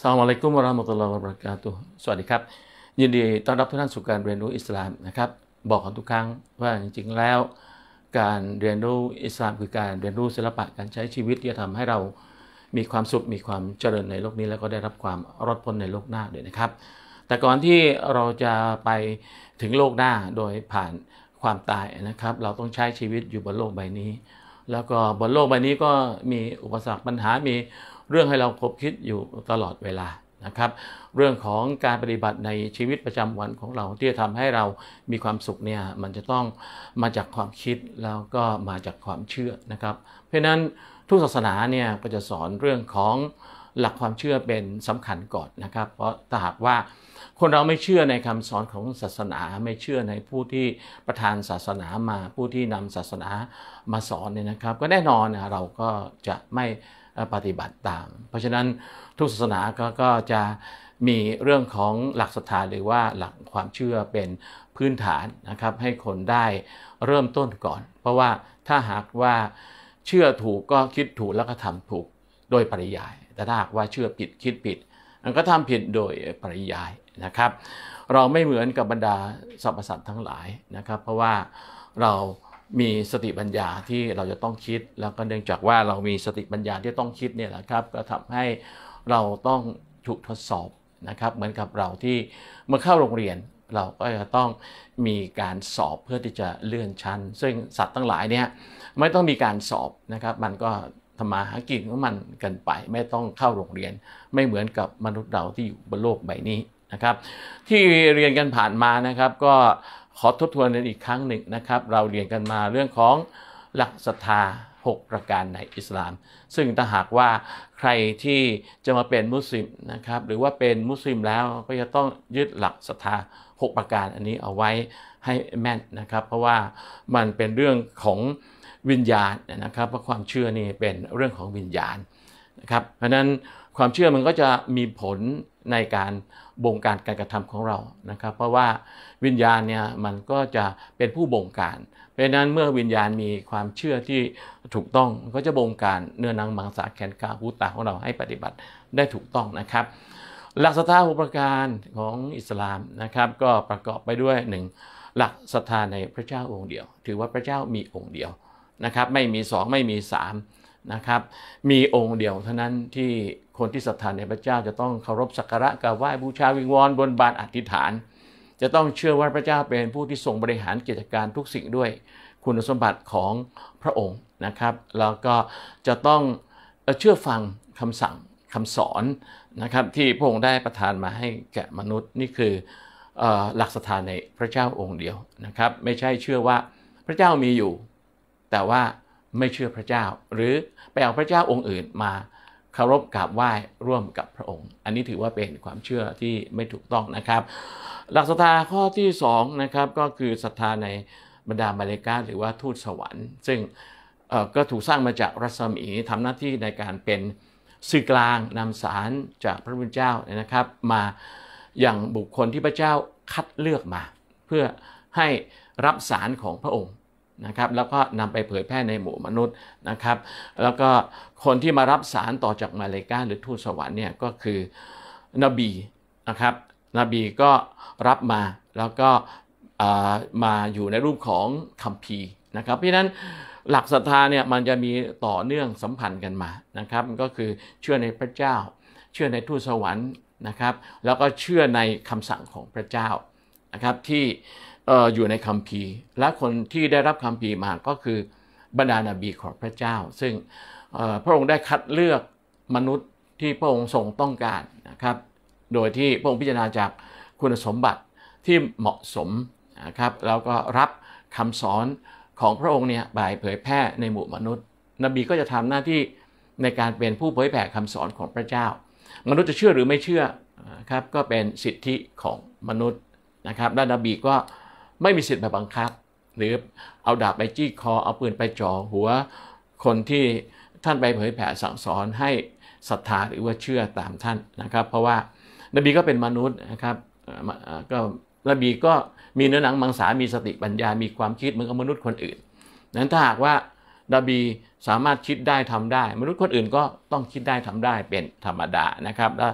สลัยกุมวราะมะตุลลอฮ์วะบะเราะสวัสดีครับ ยินดีต้อนรับทุกท่านสู่การเรียนรู้อิสลามนะครับ บอกกันทุกครั้งว่าจริง ๆแล้ว การเรียนรู้อิสลามคือการเรียนรู้ศิลปะการใช้ชีวิตที่จะทำให้เรามีความสุขมีความเจริญในโลกนี้แล้วก็ได้รับความรอดพ้นในโลกหน้าด้วยนะครับ แต่ก่อนที่เราจะไปถึงโลกหน้าโดยผ่านความตายนะครับ เราต้องใช้ชีวิตอยู่บนโลกใบนี้แล้วก็บนโลกใบนี้ก็มีอุปสรรคปัญหา มีเรื่องให้เราคบคิดอยู่ตลอดเวลานะครับ เรื่องของการปฏิบัติในชีวิตประจำวันของเราที่จะทำให้เรามีความสุขเนี่ย มันจะต้องมาจากความคิดแล้วก็มาจากความเชื่อนะครับ เพราะนั้นทุกศาสนาเนี่ยก็จะสอนเรื่องของหลักความเชื่อเป็นสำคัญก่อนนะครับ เพราะถ้าหากว่าคนเราไม่เชื่อในคำสอนของศาสนา ไม่เชื่อในผู้ที่ประทานศาสนามาผู้ที่นำศาสนามาสอนเนี่ยนะครับ ก็แน่นอนนะเราก็จะไม่ปฏิบัติตาม เพราะฉะนั้นทุกศาสนากก็จะมีเรื่องของหลักศรัทธาหรือว่าหลักความเชื่อเป็นพื้นฐานนะครับ ให้คนได้เริ่มต้นก่อน เพราะว่าถ้าหากว่าเชื่อถูกก็คิดถูกแล้วก็ทำถูกโดยปริยาย แต่ถ้าหากว่าเชื่อผิดคิดผิดมันก็ทำผิดโดยปริยายนะครับเราไม่เหมือนกับบรรดา สรรพสัตว์ทั้งหลายนะครับเพราะว่าเรามีสติปัญญาที่เราจะต้องคิด แล้วก็เนื่องจากว่าเรามีสติปัญญาที่ต้องคิดเนี่ยแหละครับก็ทำให้เราต้องถูกทดสอบนะครับเหมือนกับเราที่เมื่อเข้าโรงเรียน เราก็จะต้องมีการสอบเพื่อที่จะเลื่อนชั้นซึ่งสัตว์ทั้งหลายเนี่ยไม่ต้องมีการสอบนะครับมันก็ทำมาหากินของมันกันไป ไม่ต้องเข้าโรงเรียน ไม่เหมือนกับมนุษย์เราที่อยู่บนโลกใบนี้นะครับที่เรียนกันผ่านมานะครับ ก็ขอทบทวนกันอีกครั้งหนึ่งนะครับเราเรียนกันมาเรื่องของหลักศรัทธา6 ประการในอิสลาม ซึ่งถ้าหากว่าใครที่จะมาเป็นมุสลิมนะครับหรือว่าเป็นมุสลิมแล้วก็จะต้องยึดหลักศรัทธา6 ประการอันนี้เอาไว้ให้แม่นนะครับเพราะว่ามันเป็นเรื่องของวิญญาณนะครับเพราะความเชื่อนี่เป็นเรื่องของวิญญาณนะครับเพราะนั้นความเชื่อมันก็จะมีผลในการบงการการกระทำของเรานะครับ เพราะว่าวิญญาณเนี่ยมันก็จะเป็นผู้บงการ เพราะนั้นเมื่อวิญญาณมีความเชื่อที่ถูกต้องก็จะบงการเนื้อนังมังสาแขนกาหูตาของเราให้ปฏิบัติได้ถูกต้องนะครับ หลักศรัทธาหุประการของอิสลามนะครับ ก็ประกอบไปด้วยหนึ่งหลักศรัทธาในพระเจ้าองค์เดียว ถือว่าพระเจ้ามีองค์เดียวนะครับไม่มีสองไม่มีสามนะครับมีองค์เดียวเท่านั้นที่คนที่ศรัทธาในพระเจ้าจะต้องเคารพสักการะกราบไหว้บูชาวิงวอนบนบานอธิษฐาน จะต้องเชื่อว่าพระเจ้าเป็นผู้ที่ทรงบริหารกิจการทุกสิ่งด้วยคุณสมบัติของพระองค์นะครับแล้วก็จะต้องเชื่อฟังคำสั่งคำสอนนะครับที่พระองค์ได้ประทานมาให้แก่มนุษย์ นี่คือหลักสถานในพระเจ้าองค์เดียวนะครับไม่ใช่เชื่อว่าพระเจ้ามีอยู่ แต่ว่าไม่เชื่อพระเจ้าหรือไปเอาพระเจ้าองค์อื่นมาคารพกราบไหว้ร่วมกับพระองค์ อันนี้ถือว่าเป็นความเชื่อที่ไม่ถูกต้องนะครับ หลักศรัทธาข้อที่2นะครับก็คือศรัทธาในบรรดามาเลกาหรือว่าทูตสวรรค์ ซึ่งก็ถูกสร้างมาจากรัศมีทำหน้าที่ในการเป็นสื่อกลางนำสารจากพระพุทธเจ้านะครับ มาอย่างบุคคลที่พระเจ้าคัดเลือกมา เพื่อให้รับสารของพระองค์นะครับแล้วก็นำไปเผยแพร่ในหมู่มนุษย์นะครับ แล้วก็คนที่มารับสารต่อจากมาเลกาหรือทูตสวรรค์เนี่ยก็คือนบีนะครับนบีก็รับมาแล้วก็มาอยู่ในรูปของคัมภีร์นะครับ เพราะฉะนั้นหลักศรัทธาเนี่ยมันจะมีต่อเนื่องสัมพันธ์กันมานะครับก็คือเชื่อในพระเจ้า เชื่อในทูตสวรรค์นะครับ แล้วก็เชื่อในคำสั่งของพระเจ้านะครับที่อยู่ในคัมภีร์และคนที่ได้รับคัมภีร์มาก็คือบรรดานาบีของพระเจ้า ซึ่งพระองค์ได้คัดเลือกมนุษย์ที่พระองค์ทรงต้องการนะครับโดยที่พระองค์พิจารณาจากคุณสมบัติที่เหมาะสมนะครับแล้วก็รับคำสอนของพระองค์เนี่ยบ่ายเผยแพร่ในหมู่มนุษย์ นบีก็จะทำหน้าที่ในการเป็นผู้เผยแผ่คำสอนของพระเจ้า มนุษย์จะเชื่อหรือไม่เชื่อครับก็เป็นสิทธิของมนุษย์นะครับและนบีก็ไม่มีสิทธิ์ไปบังคับหรือเอาดาบไปจี้คอเอาปืนไปจ่อหัวคนที่ท่านไปเผยแผ่สั่งสอนให้ศรัทธา หรือว่าเชื่อตามท่านนะครับ เพราะว่านบีก็เป็นมนุษย์นะครับก็นบีก็มีเนื้อหนังมังสา มีสติปัญญา มีความคิดเหมือนกับมนุษย์คนอื่น นั้นถ้าหากว่านบีสามารถคิดได้ทำได้มนุษย์คนอื่นก็ต้องคิดได้ทำได้เป็นธรรมดานะครับและ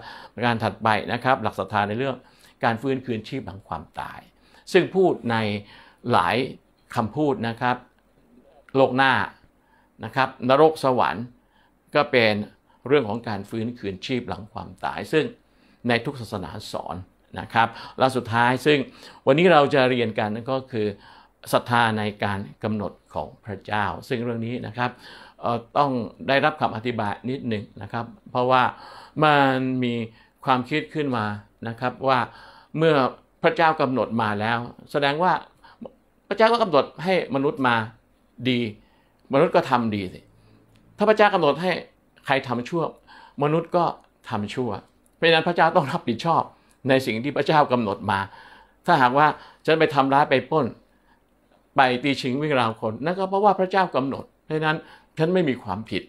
การถัดไปนะครับหลักศรัทธาในเรื่องการฟื้นคืนชีพหลังความตายซึ่งพูดในหลายคำพูดนะครับโลกหน้านะครับนรกสวรรค์ ก็เป็นเรื่องของการฟื้นคืนชีพหลังความตาย ซึ่งในทุกศาสนาสอนนะครับและสุดท้ายซึ่งวันนี้เราจะเรียนกันนั่นก็คือศรัทธาในการกำหนดของพระเจ้า ซึ่งเรื่องนี้นะครับต้องได้รับคำอธิบายนิดหนึ่งนะครับ เพราะว่ามันมีความคิดขึ้นมานะครับว่าเมื่อพระเจ้ากำหนดมาแล้ว แสดงว่าพระเจ้าก็กำหนดให้มนุษย์มาดี มนุษย์ก็ทำดีสิถ้าพระเจ้ากำหนดให้ใครทำชั่วมนุษย์ก็ทำชั่ว เพราะนั้นพระเจ้าต้องรับผิดชอบ ในสิ่งที่พระเจ้ากำหนดมา ถ้าหากว่า ฉันไปทำร้ายไปป้นไปตีชิงวิ่งราวคนนั่นก็เพราะว่าพระเจ้ากำหนดเพราะะนั้นฉันไม่มีความผิด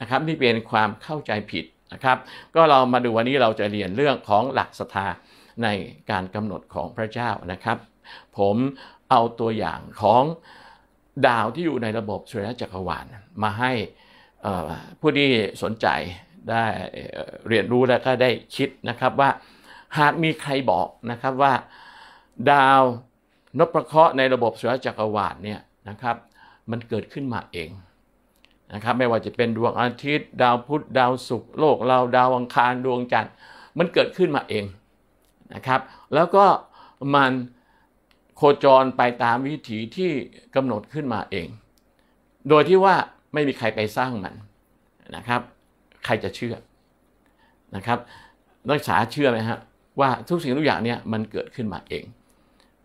นะครับนี่เป็นความเข้าใจผิดนะครับ ก็เรามาดูวันนี้เราจะเรียนเรื่องของหลักศรัทธาในการกำหนดของพระเจ้านะครับ ผมเอาตัวอย่างของดาวที่อยู่ในระบบสุริยจักรวาลมาให้ผู้ที่สนใจได้เรียนรู้และก็ได้คิดนะครับว่าหากมีใครบอกนะครับว่าดาวนพเคราะห์ในระบบสุริยจักรวาลเนี่ยนะครับ มันเกิดขึ้นมาเองนะครับไม่ว่าจะเป็นดวงอาทิตย์ดาวพุธดาวศุกร์โลกเราดาวอังคารดวงจันทร์มันเกิดขึ้นมาเองนะครับแล้วก็มันโคจรไปตามวิถีที่กำหนดขึ้นมาเอง โดยที่ว่าไม่มีใครไปสร้างมันนะครับใครจะเชื่อนะครับนักศึกษาเชื่อไหมฮะว่าทุกสิ่งทุกอย่างเนี่ยมันเกิดขึ้นมาเอง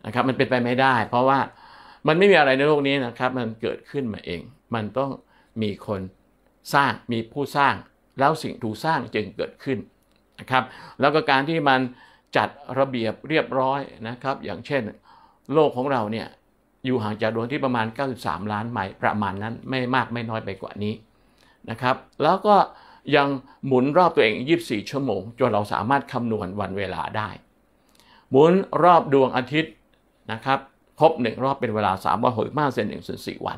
นะครับมันเป็นไปไม่ได้ เพราะว่ามันไม่มีอะไรในโลกนี้นะครับมันเกิดขึ้นมาเอง มันต้องมีคนสร้างมีผู้สร้าง แล้วสิ่งถูกสร้างจึงเกิดขึ้นนะครับแล้วก็การที่มันจัดระเบียบเรียบร้อยนะครับ อย่างเช่นโลกของเราเนี่ยอยู่ห่างจากดวงที่ประมาณ 93 ล้านไมล์ประมาณนั้นไม่มากไม่น้อยไปกว่านี้นะครับ แล้วก็ยังหมุนรอบตัวเอง 24 ชั่วโมงจนเราสามารถคำนวณวันเวลาได้ หมุนรอบดวงอาทิตย์นะครับครบหนึ่งรอบเป็นเวลา3ามวันหกห้าเซนหนึ่งส่วนสี่วัน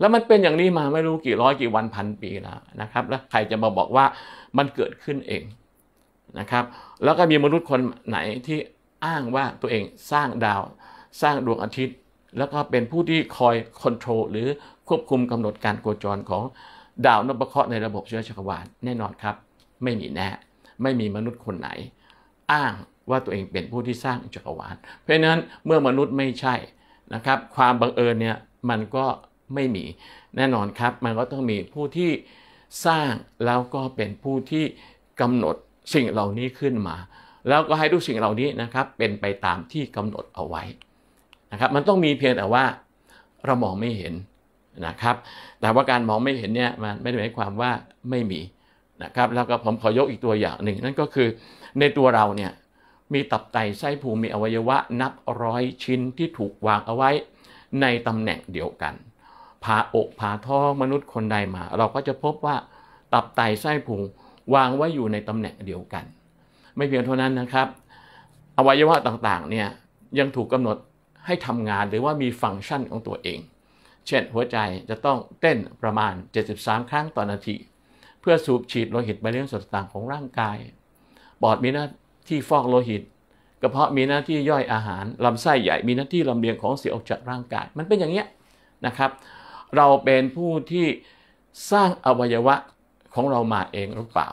แล้วมันเป็นอย่างนี้มาไม่รู้กี่ร้อยกี่วันพันปีแล้วนะครับ แล้วใครจะมาบอกว่ามันเกิดขึ้นเองนะครับแล้วก็มีมนุษย์คนไหนที่อ้างว่าตัวเองสร้างดาวสร้างดวงอาทิตย์ แล้วก็เป็นผู้ที่คอยคอนโทรลหรือควบคุมกำหนดการโคจรของดาวนพเคราะห์ในระบบเชื้อจักรวาลแน่นอนครับไม่มีแน่ไม่มีมนุษย์คนไหน อ้างว่าตัวเองเป็นผู้ที่สร้างจักรวาลเพราะฉะนั้นเมื่อมนุษย์ไม่ใช่นะครับความบังเอิญเนี่ยมันก็ไม่มีแน่นอนครับมันก็ต้องมีผู้ที่สร้างแล้วก็เป็นผู้ที่กำหนดสิ่งเหล่านี้ขึ้นมา แล้วก็ให้ทุกสิ่งเหล่านี้นะครับเป็นไปตามที่กำหนดเอาไว้นะครับมันต้องมีเพียงแต่ว่าเรามองไม่เห็นนะครับ แต่ว่าการมองไม่เห็นเนี่ยมันไม่ได้หมายความว่าไม่มีนะครับแล้วก็ผมขอยกอีกตัวอย่างหนึ่งนั่นก็คือในตัวเราเนี่ยมีตับไตไส้พุงมีอวัยวะนับร้อยชิ้นที่ถูกวางเอาไว้ในตำแหน่งเดียวกันผ่าอกผ่าท้องมนุษย์คนใดมา เราก็จะพบว่าตับไตไส้พุงวางไว้อยู่ในตำแหน่งเดียวกัน ไม่เพียงเท่านั้นนะครับ อวัยวะต่างๆเนี่ยยังถูกกำหนดให้ทำงานหรือว่ามีฟังก์ชันของตัวเอง เช่นหัวใจจะต้องเต้นประมาณ 73 ครั้งต่อนาทีเพื่อสูบฉีดโลหิตไปเลี้ยงส่วนต่างของร่างกาย ปอดมีหน้าที่ฟอกโลหิตกระเพาะมีหน้าที่ย่อยอาหารลำไส้ใหญ่ มีหน้าที่ลำเลียงของเสียออกจากร่างกายมันเป็นอย่างนี้นะครับ เราเป็นผู้ที่สร้างอวัยวะของเรามาเองหรือเปล่า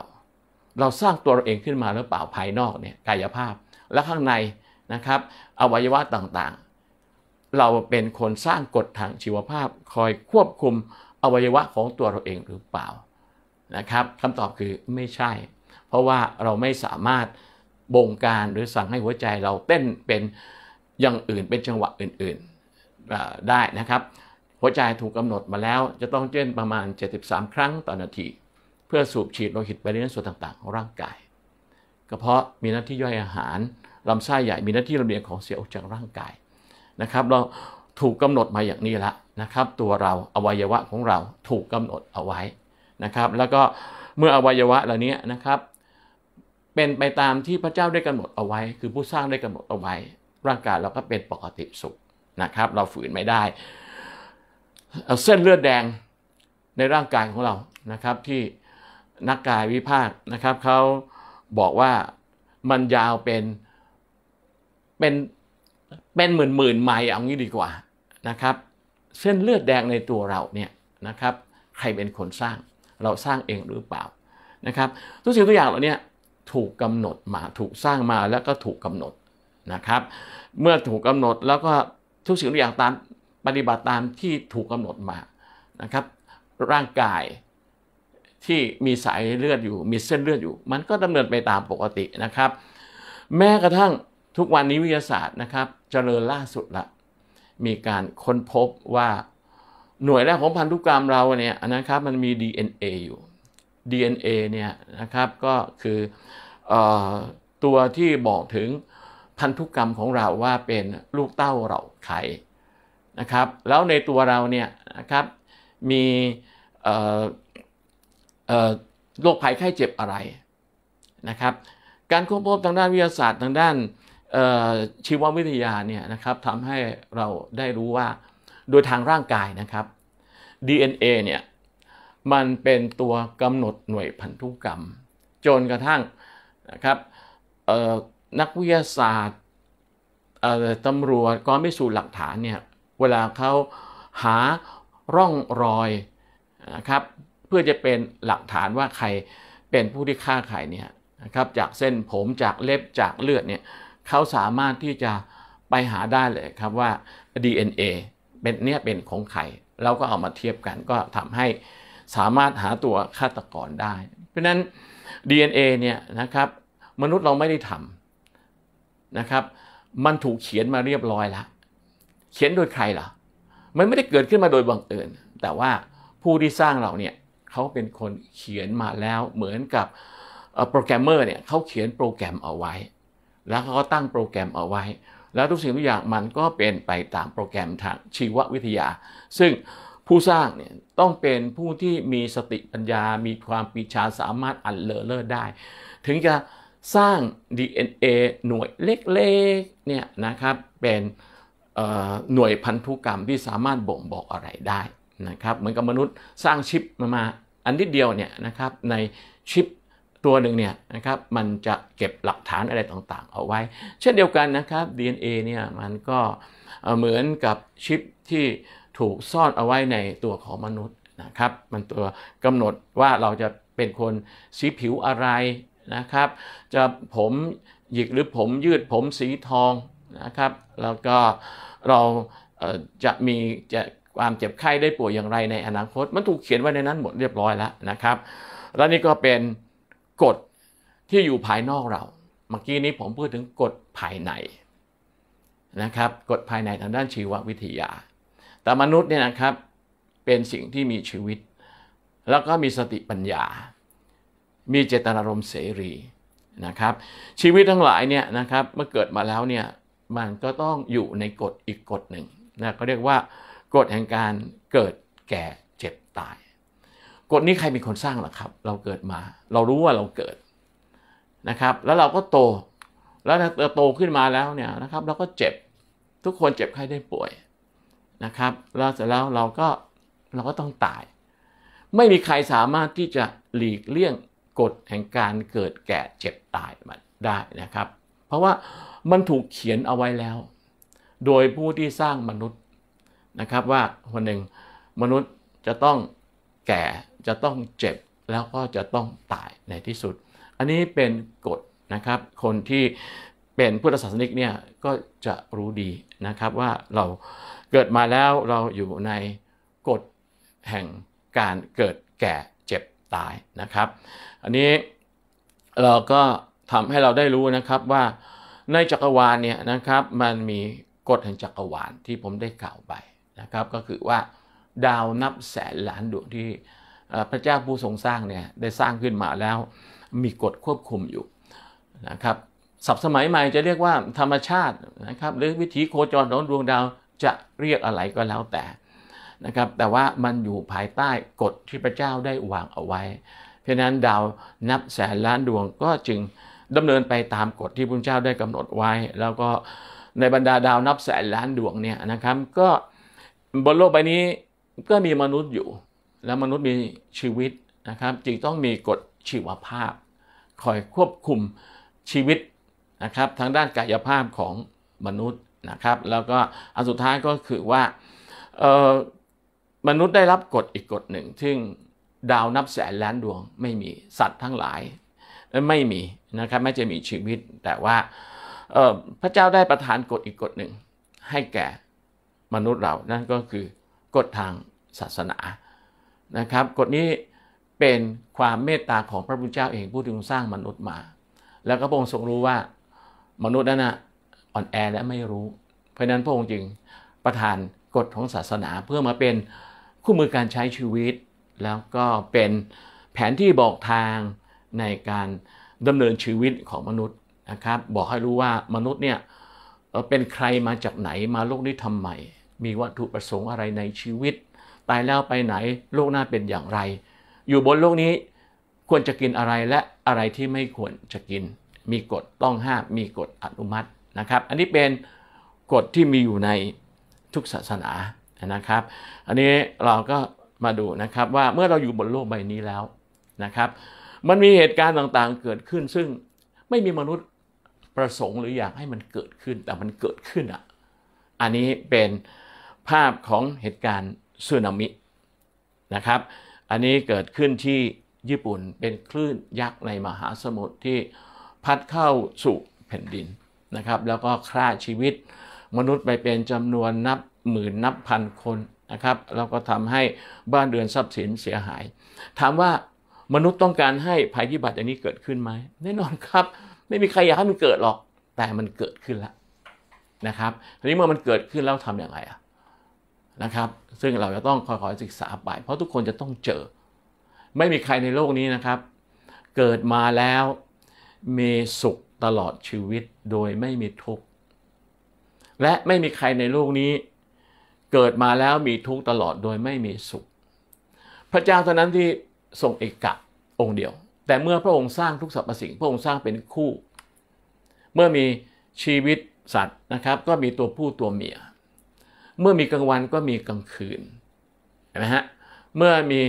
เราสร้างตัวเราเองขึ้นมาหรือเปล่าภายนอกเนี่ยกายภาพและข้างในนะครับอวัยวะต่างๆ เราเป็นคนสร้างกฎทางชีวภาพคอยควบคุมอวัยวะของตัวเราเองหรือเปล่านะครับคำตอบคือไม่ใช่ เพราะว่าเราไม่สามารถ บงการหรือสั่งให้หัวใจเราเต้นเป็นอย่างอื่นเป็นจังหวะอื่นๆได้นะครับหัวใจถูกกำหนดมาแล้ว จะต้องเต้นประมาณ 73 ครั้งต่อนาทีเพื่อสูบฉีดโลหิตไปในส่วนต่างๆ ของร่างกายกระเพาะมีหน้าที่ย่อยอาหารลำไส้ใหญ่ มีหน้าที่ระเบียงของเสียออกจากร่างกายนะครับ เราถูกกำหนดมาอย่างนี้ละนะครับ ตัวเราอวัยวะของเราถูกกำหนดเอาไว้นะครับ แล้วก็เมื่ออวัยวะเหล่านี้นะครับเป็นไปตามที่พระเจ้าได้กำหนดเอาไว้ คือผู้สร้างได้กำหนดเอาไว้ ร่างกายเราก็เป็นปกติสุขนะครับ เราฝืนไม่ได้เส้นเลือดแดงในร่างกายของเรานะครับที่นักกายวิภาคนะครับเขาบอกว่ามันยาวเป็นเป็นเป็นหมื่นหมื่นไมล์เอางี้ดีกว่านะครับ เส้นเลือดแดงในตัวเราเนี่ยนะครับ ใครเป็นคนสร้าง เราสร้างเองหรือเปล่านะครับ ทุกสิ่งทุกอย่างเหล่านี้ถูกกำหนดมาถูกสร้างมาแล้วก็ถูกกำหนดนะครับ เมื่อถูกกำหนดแล้วก็ทุกสิ่งทุกอย่างตามปฏิบัติตามที่ถูกกำหนดมานะครับ ร่างกายที่มีสายเลือดอยู่มีเส้นเลือดอยู่ มันก็ดำเนินไปตามปกตินะครับ แม้กระทั่งทุกวันนี้วิทยาศาสตร์นะครับจเจริญล่าสุดละ มีการค้นพบว่าหน่วยแรกของพันธุกรรมเราเนี่ยนะครับมันมี DNA อยู่ DNA เนี่ยนะครับก็คือออตัวที่บอกถึงพันธุกรรมของเราว่าเป็นลูกเต้าเราไข่นะครับ แล้วในตัวเราเนี่ยนะครับ มีโรคภัยไข้เจ็บอะไรนะครับการค้นพบทางด้านวิทยาศาสตร์ทางด้านชีววิทยาเนี่ยนะครับทำให้เราได้รู้ว่าโดยทางร่างกายนะครับ DNA เนี่ยมันเป็นตัวกำหนดหน่วยพันธุกรรม จนกระทั่งนะครับนักวิทยาศาสตร์ตำรวจกองพิสูจน์หลักฐานเนี่ยเวลาเขาหาร่องรอยนะครับเพื่อจะเป็นหลักฐานว่าใครเป็นผู้ที่ฆ่าใครเนี่ยนะครับจากเส้นผมจากเล็บจากเลือดเนี่ยเขาสามารถที่จะไปหาได้เลยครับว่า DNA เป็นเนี่ยเป็นของใครเราก็เอามาเทียบกันก็ทำให้สามารถหาตัวฆาตกรได้ เพราะนั้น DNA เนี่ยนะครับมนุษย์เราไม่ได้ทำนะครับ มันถูกเขียนมาเรียบร้อยแล้วเขียนโดยใครล่ะมันไม่ได้เกิดขึ้นมาโดยบังเอิญแต่ว่าผู้ที่สร้างเราเนี่ยเขาเป็นคนเขียนมาแล้วเหมือนกับโปรแกรมเมอร์เนี่ยเขาเขียนโปรแกรมเอาไว้ แล้วเขาก็ตั้งโปรแกรมเอาไว้ แล้วทุกสิ่งทุกอย่างมันก็เป็นไปตามโปรแกรมทางชีววิทยา ซึ่งผู้สร้างเนี่ยต้องเป็นผู้ที่มีสติปัญญา มีความปีชาสามารถอันเลอเลิศได้ ถึงจะสร้าง DNA หน่วยเล็กๆเนี่ยนะครับเป็นหน่วยพันธุกรรมที่สามารถบ่งบอกอะไรได้นะครับเหมือนกับมนุษย์สร้างชิปมา มาอันนิดเดียวเนี่ยนะครับในชิปตัวหนึ่งเนี่ยนะครับ มันจะเก็บหลักฐานอะไรต่างๆ เอาไว้ เช่นเดียวกันนะครับ DNA เนี่ยมันก็เหมือนกับชิปที่ถูกซ่อนเอาไว้ในตัวของมนุษย์นะครับ มันตัวกำหนดว่าเราจะเป็นคนสีผิวอะไรนะครับ จะผมหยิกหรือผมยืดผมสีทองนะครับแล้วก็เราจะมีจะความเจ็บไข้ได้ป่วยอย่างไรในอนาคต มันถูกเขียนไว้ในนั้นหมดเรียบร้อยแล้วนะครับและนี่ก็เป็นกฎที่อยู่ภายนอกเรา เมื่อกี้นี้ผมพูดถึงกฎภายในนะครับกฎภายในทางด้านชีววิทยา แต่มนุษย์เนี่ยนะครับเป็นสิ่งที่มีชีวิต แล้วก็มีสติปัญญา มีเจตนารมณ์เสรีนะครับ ชีวิตทั้งหลายเนี่ยนะครับเมื่อเกิดมาแล้วเนี่ยมันก็ต้องอยู่ในกฎอีกกฎหนึ่งนะก็เรียกว่ากฎแห่งการเกิดแก่เจ็บตายกฎนี้ใครเป็นคนสร้างหรอครับเราเกิดมา เรารู้ว่าเราเกิดนะครับ แล้วเราก็โต แล้วเราโตขึ้นมาแล้วเนี่ยนะครับ เราก็เจ็บทุกคนเจ็บใครได้ป่วยนะครับแล้วเสร็จแล้วเราก็เราก็ต้องตาย ไม่มีใครสามารถที่จะหลีกเลี่ยงกฎแห่งการเกิดแก่เจ็บตายมันได้นะครับ เพราะว่ามันถูกเขียนเอาไว้แล้ว โดยผู้ที่สร้างมนุษย์นะครับว่าวันหนึ่งมนุษย์จะต้องแก่จะต้องเจ็บแล้วก็จะต้องตายในที่สุด อันนี้เป็นกฎ นะครับ คนที่เป็นพุทธศาสนิกเนี่ยก็จะรู้ดีนะครับ ว่าเราเกิดมาแล้วเราอยู่ในกฎแห่งการเกิดแก่เจ็บตายนะครับ อันนี้เราก็ทำให้เราได้รู้นะครับว่าในจักรวาลเนี่ยนะครับมันมีกฎแห่งจักรวาลที่ผมได้กล่าวไปะครับก็คือว่าดาวนับแสนล้านดวงที่พระเจ้าผู้ทรงสร้างเนี่ย ได้สร้างขึ้นมาแล้วมีกฎควบคุมอยู่นะครับศัพท์สมัยใหม่จะเรียกว่าธรรมชาตินะครับหรือวิถีโคจรของดวงดาวจะเรียกอะไรก็แล้วแต่นะครับแต่ว่ามันอยู่ภายใต้กฎที่พระเจ้าได้วางเอาไว้ เพราะนั้นดาวนับแสนล้านดวงก็จึงดำเนินไปตามกฎที่พระเจ้าได้กำหนดไว้ แล้วก็ในบรรดาดาวนับแสนล้านดวงเนี่ยนะครับก็บนโลกใบนี้ก็มีมนุษย์อยู่แล้วมนุษย์มีชีวิตนะครับ จึงต้องมีกฎชีวภาพ คอยควบคุมชีวิตนะครับทางด้านกายภาพของมนุษย์นะครับ แล้วก็อันสุดท้ายก็คือว่ามนุษย์ได้รับกฎอีกกฎหนึ่ง ซึ่งดาวนับแสนล้านดวง ไม่มีสัตว์ทั้งหลายไม่มีนะครับไม่จะมีชีวิต แต่ว่าพระเจ้าได้ประทานกฎอีกกฎหนึ่งให้แก่มนุษย์เรา นั่นก็คือกฎทางศาสนานะครับ กฎนี้เป็นความเมตตาของพระพุทธเจ้าเองผู้ทรงสร้างมนุษย์มา แล้วก็พระองค์ทรงรู้ว่ามนุษย์นั้น่ะอ่อนแอและไม่รู้ เพราะนั้นพระองค์จึงประทานกฎของศาสนาเพื่อมาเป็นคู่มือการใช้ชีวิต แล้วก็เป็นแผนที่บอกทางในการดำเนินชีวิตของมนุษย์นะครับ บอกให้รู้ว่ามนุษย์เนี่ยเป็นใครมาจากไหนมาโลกนี้ทำไมมีวัตถุประสงค์อะไรในชีวิต ตายแล้วไปไหนโลกหน้าเป็นอย่างไร อยู่บนโลกนี้ควรจะกินอะไรและอะไรที่ไม่ควรจะกิน มีกฎต้องห้ามมีกฎอนุมัตินะครับ อันนี้เป็นกฎที่มีอยู่ในทุกศาสนานะครับ อันนี้เราก็มาดูนะครับว่าเมื่อเราอยู่บนโลกใบนี้แล้วนะครับ มันมีเหตุการณ์ต่างๆเกิดขึ้น ซึ่งไม่มีมนุษย์ประสงค์หรืออยากให้มันเกิดขึ้น แต่มันเกิดขึ้นอ่ะอันนี้เป็นภาพของเหตุการณ์สึนามินะครับ อันนี้เกิดขึ้นที่ญี่ปุ่นเป็นคลื่นยักษ์ในมหาสมุทรที่พัดเข้าสู่แผ่นดินนะครับ แล้วก็ฆ่าชีวิตมนุษย์ไปเป็นจำนวนนับหมื่นนับพันคนนะครับแล้วก็ทำให้บ้านเรือนทรัพย์สินเสียหาย ถามว่ามนุษย์ต้องการให้ภัยพิบัติอันนี้เกิดขึ้นไหมแน่นอนครับ ไม่มีใครอยากให้มันเกิดหรอกแต่มันเกิดขึ้นแล้วนะครับ ทีนี้เมื่อมันเกิดขึ้นแล้วทำอย่างไรอ่ะนะครับซึ่งเราจะต้องคอยๆศึกษาไปเพราะทุกคนจะต้องเจอ ไม่มีใครในโลกนี้นะครับ เกิดมาแล้ว มีสุขตลอดชีวิตโดยไม่มีทุกข์และไม่มีใครในโลกนี้ เกิดมาแล้วมีทุกข์ตลอดโดยไม่มีสุข พระเจ้าเท่านั้นที่ทรงเอกะองค์เดียว แต่เมื่อพระองค์สร้างทุกสรรพสิ่งพระองค์สร้างเป็นคู่ เมื่อมีชีวิตสัตว์นะครับก็มีตัวผู้ตัวเมียเมื่อมีกลางวันก็มีกลางคืนเห็นไหมฮะ เมื่อมี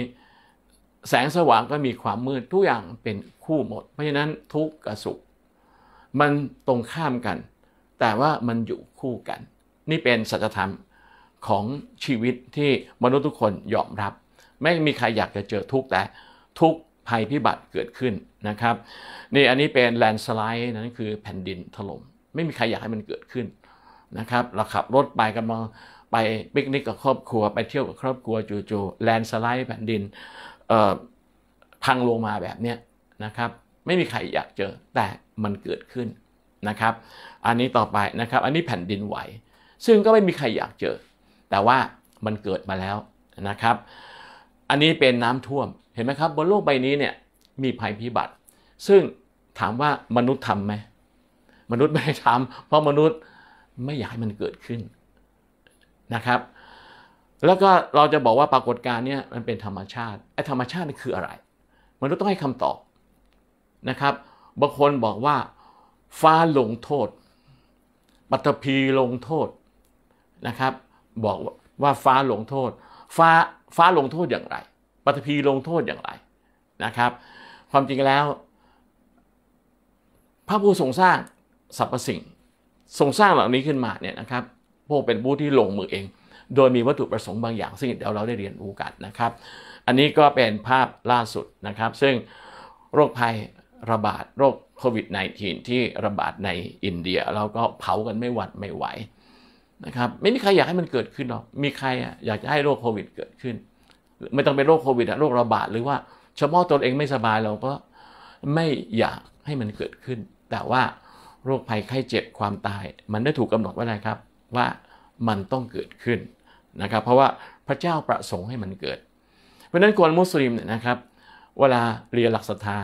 แสงสว่างก็มีความมืดทุกอย่างเป็นคู่หมด เพราะฉะนั้นทุกข์กับสุข มันตรงข้ามกัน แต่ว่ามันอยู่คู่กัน นี่เป็นสัจธรรมของชีวิตที่มนุษย์ทุกคนยอมรับ ไม่มีใครอยากจะเจอทุกข์แต่ทุกข์ภัยพิบัติเกิดขึ้นนะครับนี่อันนี้เป็นแลนสไลด์นั่นคือแผ่นดินถล่มไม่มีใครอยากให้มันเกิดขึ้นนะครับเราขับรถไปกันมาไปปิกนิกกับครอบครัวไปเที่ยวกับครอบครัวจู่ๆแลนสไลด์แผ่นดินพังลงมาแบบนี้นะครับ ไม่มีใครอยากเจอแต่มันเกิดขึ้นนะครับ อันนี้ต่อไปนะครับ อันนี้แผ่นดินไหว ซึ่งก็ไม่มีใครอยากเจอ แต่ว่ามันเกิดมาแล้วนะครับ อันนี้เป็นน้ำท่วมเห็นไหมครับบนโลกใบนี้เนี่ยมีภัยพิบัติ ซึ่งถามว่ามนุษย์ทำไหมมนุษย์ไม่ได้ทำเพราะมนุษย์ไม่อยากให้มันเกิดขึ้นนะครับแล้วก็เราจะบอกว่าปรากฏการณ์นี้มันเป็นธรรมชาติไอ้ธรรมชาตินี่คืออะไร มันต้องให้คำตอบนะครับบางคนบอกว่าฟ้าลงโทษปัตภีลงโทษนะครับ บอกว่าฟ้าลงโทษ ฟ้าฟ้าลงโทษอย่างไรปัตภีลงโทษอย่างไรนะครับ ความจริงแล้ว พระผู้ทรงสร้างสรรพสิ่งทรงสร้างเหล่านี้ขึ้นมาเนี่ยนะครับพวกเป็นผู้ที่ลงมือเอง โดยมีวัตถุประสงค์บางอย่างซึ่งเดี๋ยวเราได้เรียนรู้กันนะครับ อันนี้ก็เป็นภาพล่าสุดนะครับซึ่งโรคภัยระบาดโรคโควิด -19 ที่ระบาดในอินเดียแล้วก็เผา กันไม่หวัดไม่ไหวนะครับไม่มีใครอยากให้มันเกิดขึ้นหรอกมีใครอยากจะให้โรคโควิดเกิดขึ้นไม่ต้องเป็นโรคโควิดอะโรคระบาดหรือว่าเฉพาะตนเองไม่สบายเราก็ไม่อยากให้มันเกิดขึ้นแต่ว่าโรคภัยไข้เจ็บความตาย มันได้ถูกกาหนดไว้แล้วครับว่ามันต้องเกิดขึ้นนะครับเพราะว่าพระเจ้าประสงค์ให้มันเกิด เพราะนั้นคนมุสลิมเนี่ยนะครับ เวลาเรียนหลักศรัทธา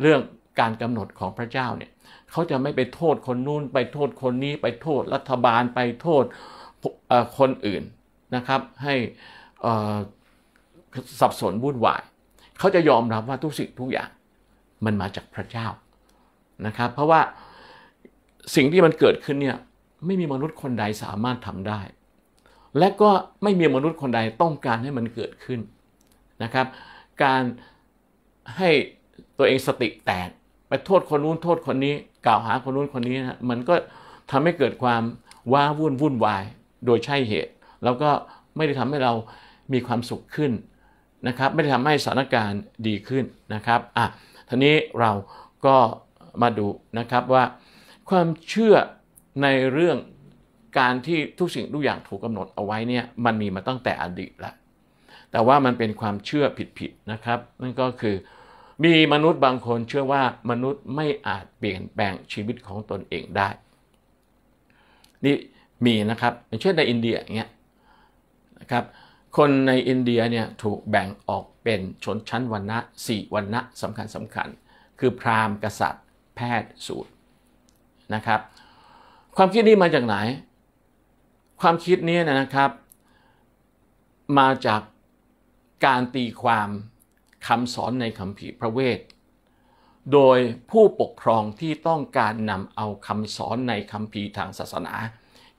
เรื่องการกำหนดของพระเจ้าเนี่ยเขาจะไม่ไปโทษคนนู้นไปโทษคนนี้ ไปโทษรัฐบาลไปโทษคนอื่นนะครับ ให้สับสนวุ่นวาย เขาจะยอมรับว่าทุกสิ่งทุกอย่างมันมาจากพระเจ้านะครับ เพราะว่าสิ่งที่มันเกิดขึ้นเนี่ยไม่มีมนุษย์คนใดสามารถทำได้ และก็ไม่มีมนุษย์คนใดต้องการให้มันเกิดขึ้นนะครับ การให้ตัวเองสติแตกไปโทษคนนู้นโทษคนนี้ กล่าวหาคนนู้นคนนี้นะมันก็ทำให้เกิดความว้าวุ่นวุ่นวายโดยใช่เหตุ แล้วก็ไม่ได้ทำให้เรามีความสุขขึ้นนะครับ ไม่ได้ทำให้สถานการณ์ดีขึ้นนะครับอ่ะทีนี้เราก็มาดูนะครับว่าความเชื่อในเรื่องการที่ทุกสิ่งทุกอย่างถูกกาหนดเอาไว้เนี่ยมันมีมาตั้งแต่อดีตละแต่ว่ามันเป็นความเชื่อผิดๆนะครับ นั่นก็คือมีมนุษย์บางคนเชื่อว่ามนุษย์ไม่อาจเปลี่ยนแปลงชีวิตของตนเองได้นี่มีนะครับเช่นในอินเดียอย่างเงี้ยนะครับ คนในอินเดียเนี่ยถูกแบ่งออกเป็นชนชั้นวรรณะสี่วรรณะสำคัญสำคัญคือพราหมณ์กษัตริย์ แพทย์สูตรนะครับความคิดนี้มาจากไหน ความคิดนี้นะครับ มาจากการตีความคำสอนในคำผีพระเวท โดยผู้ปกครองที่ต้องการนำเอาคำสอนในคำผีทางศาสนา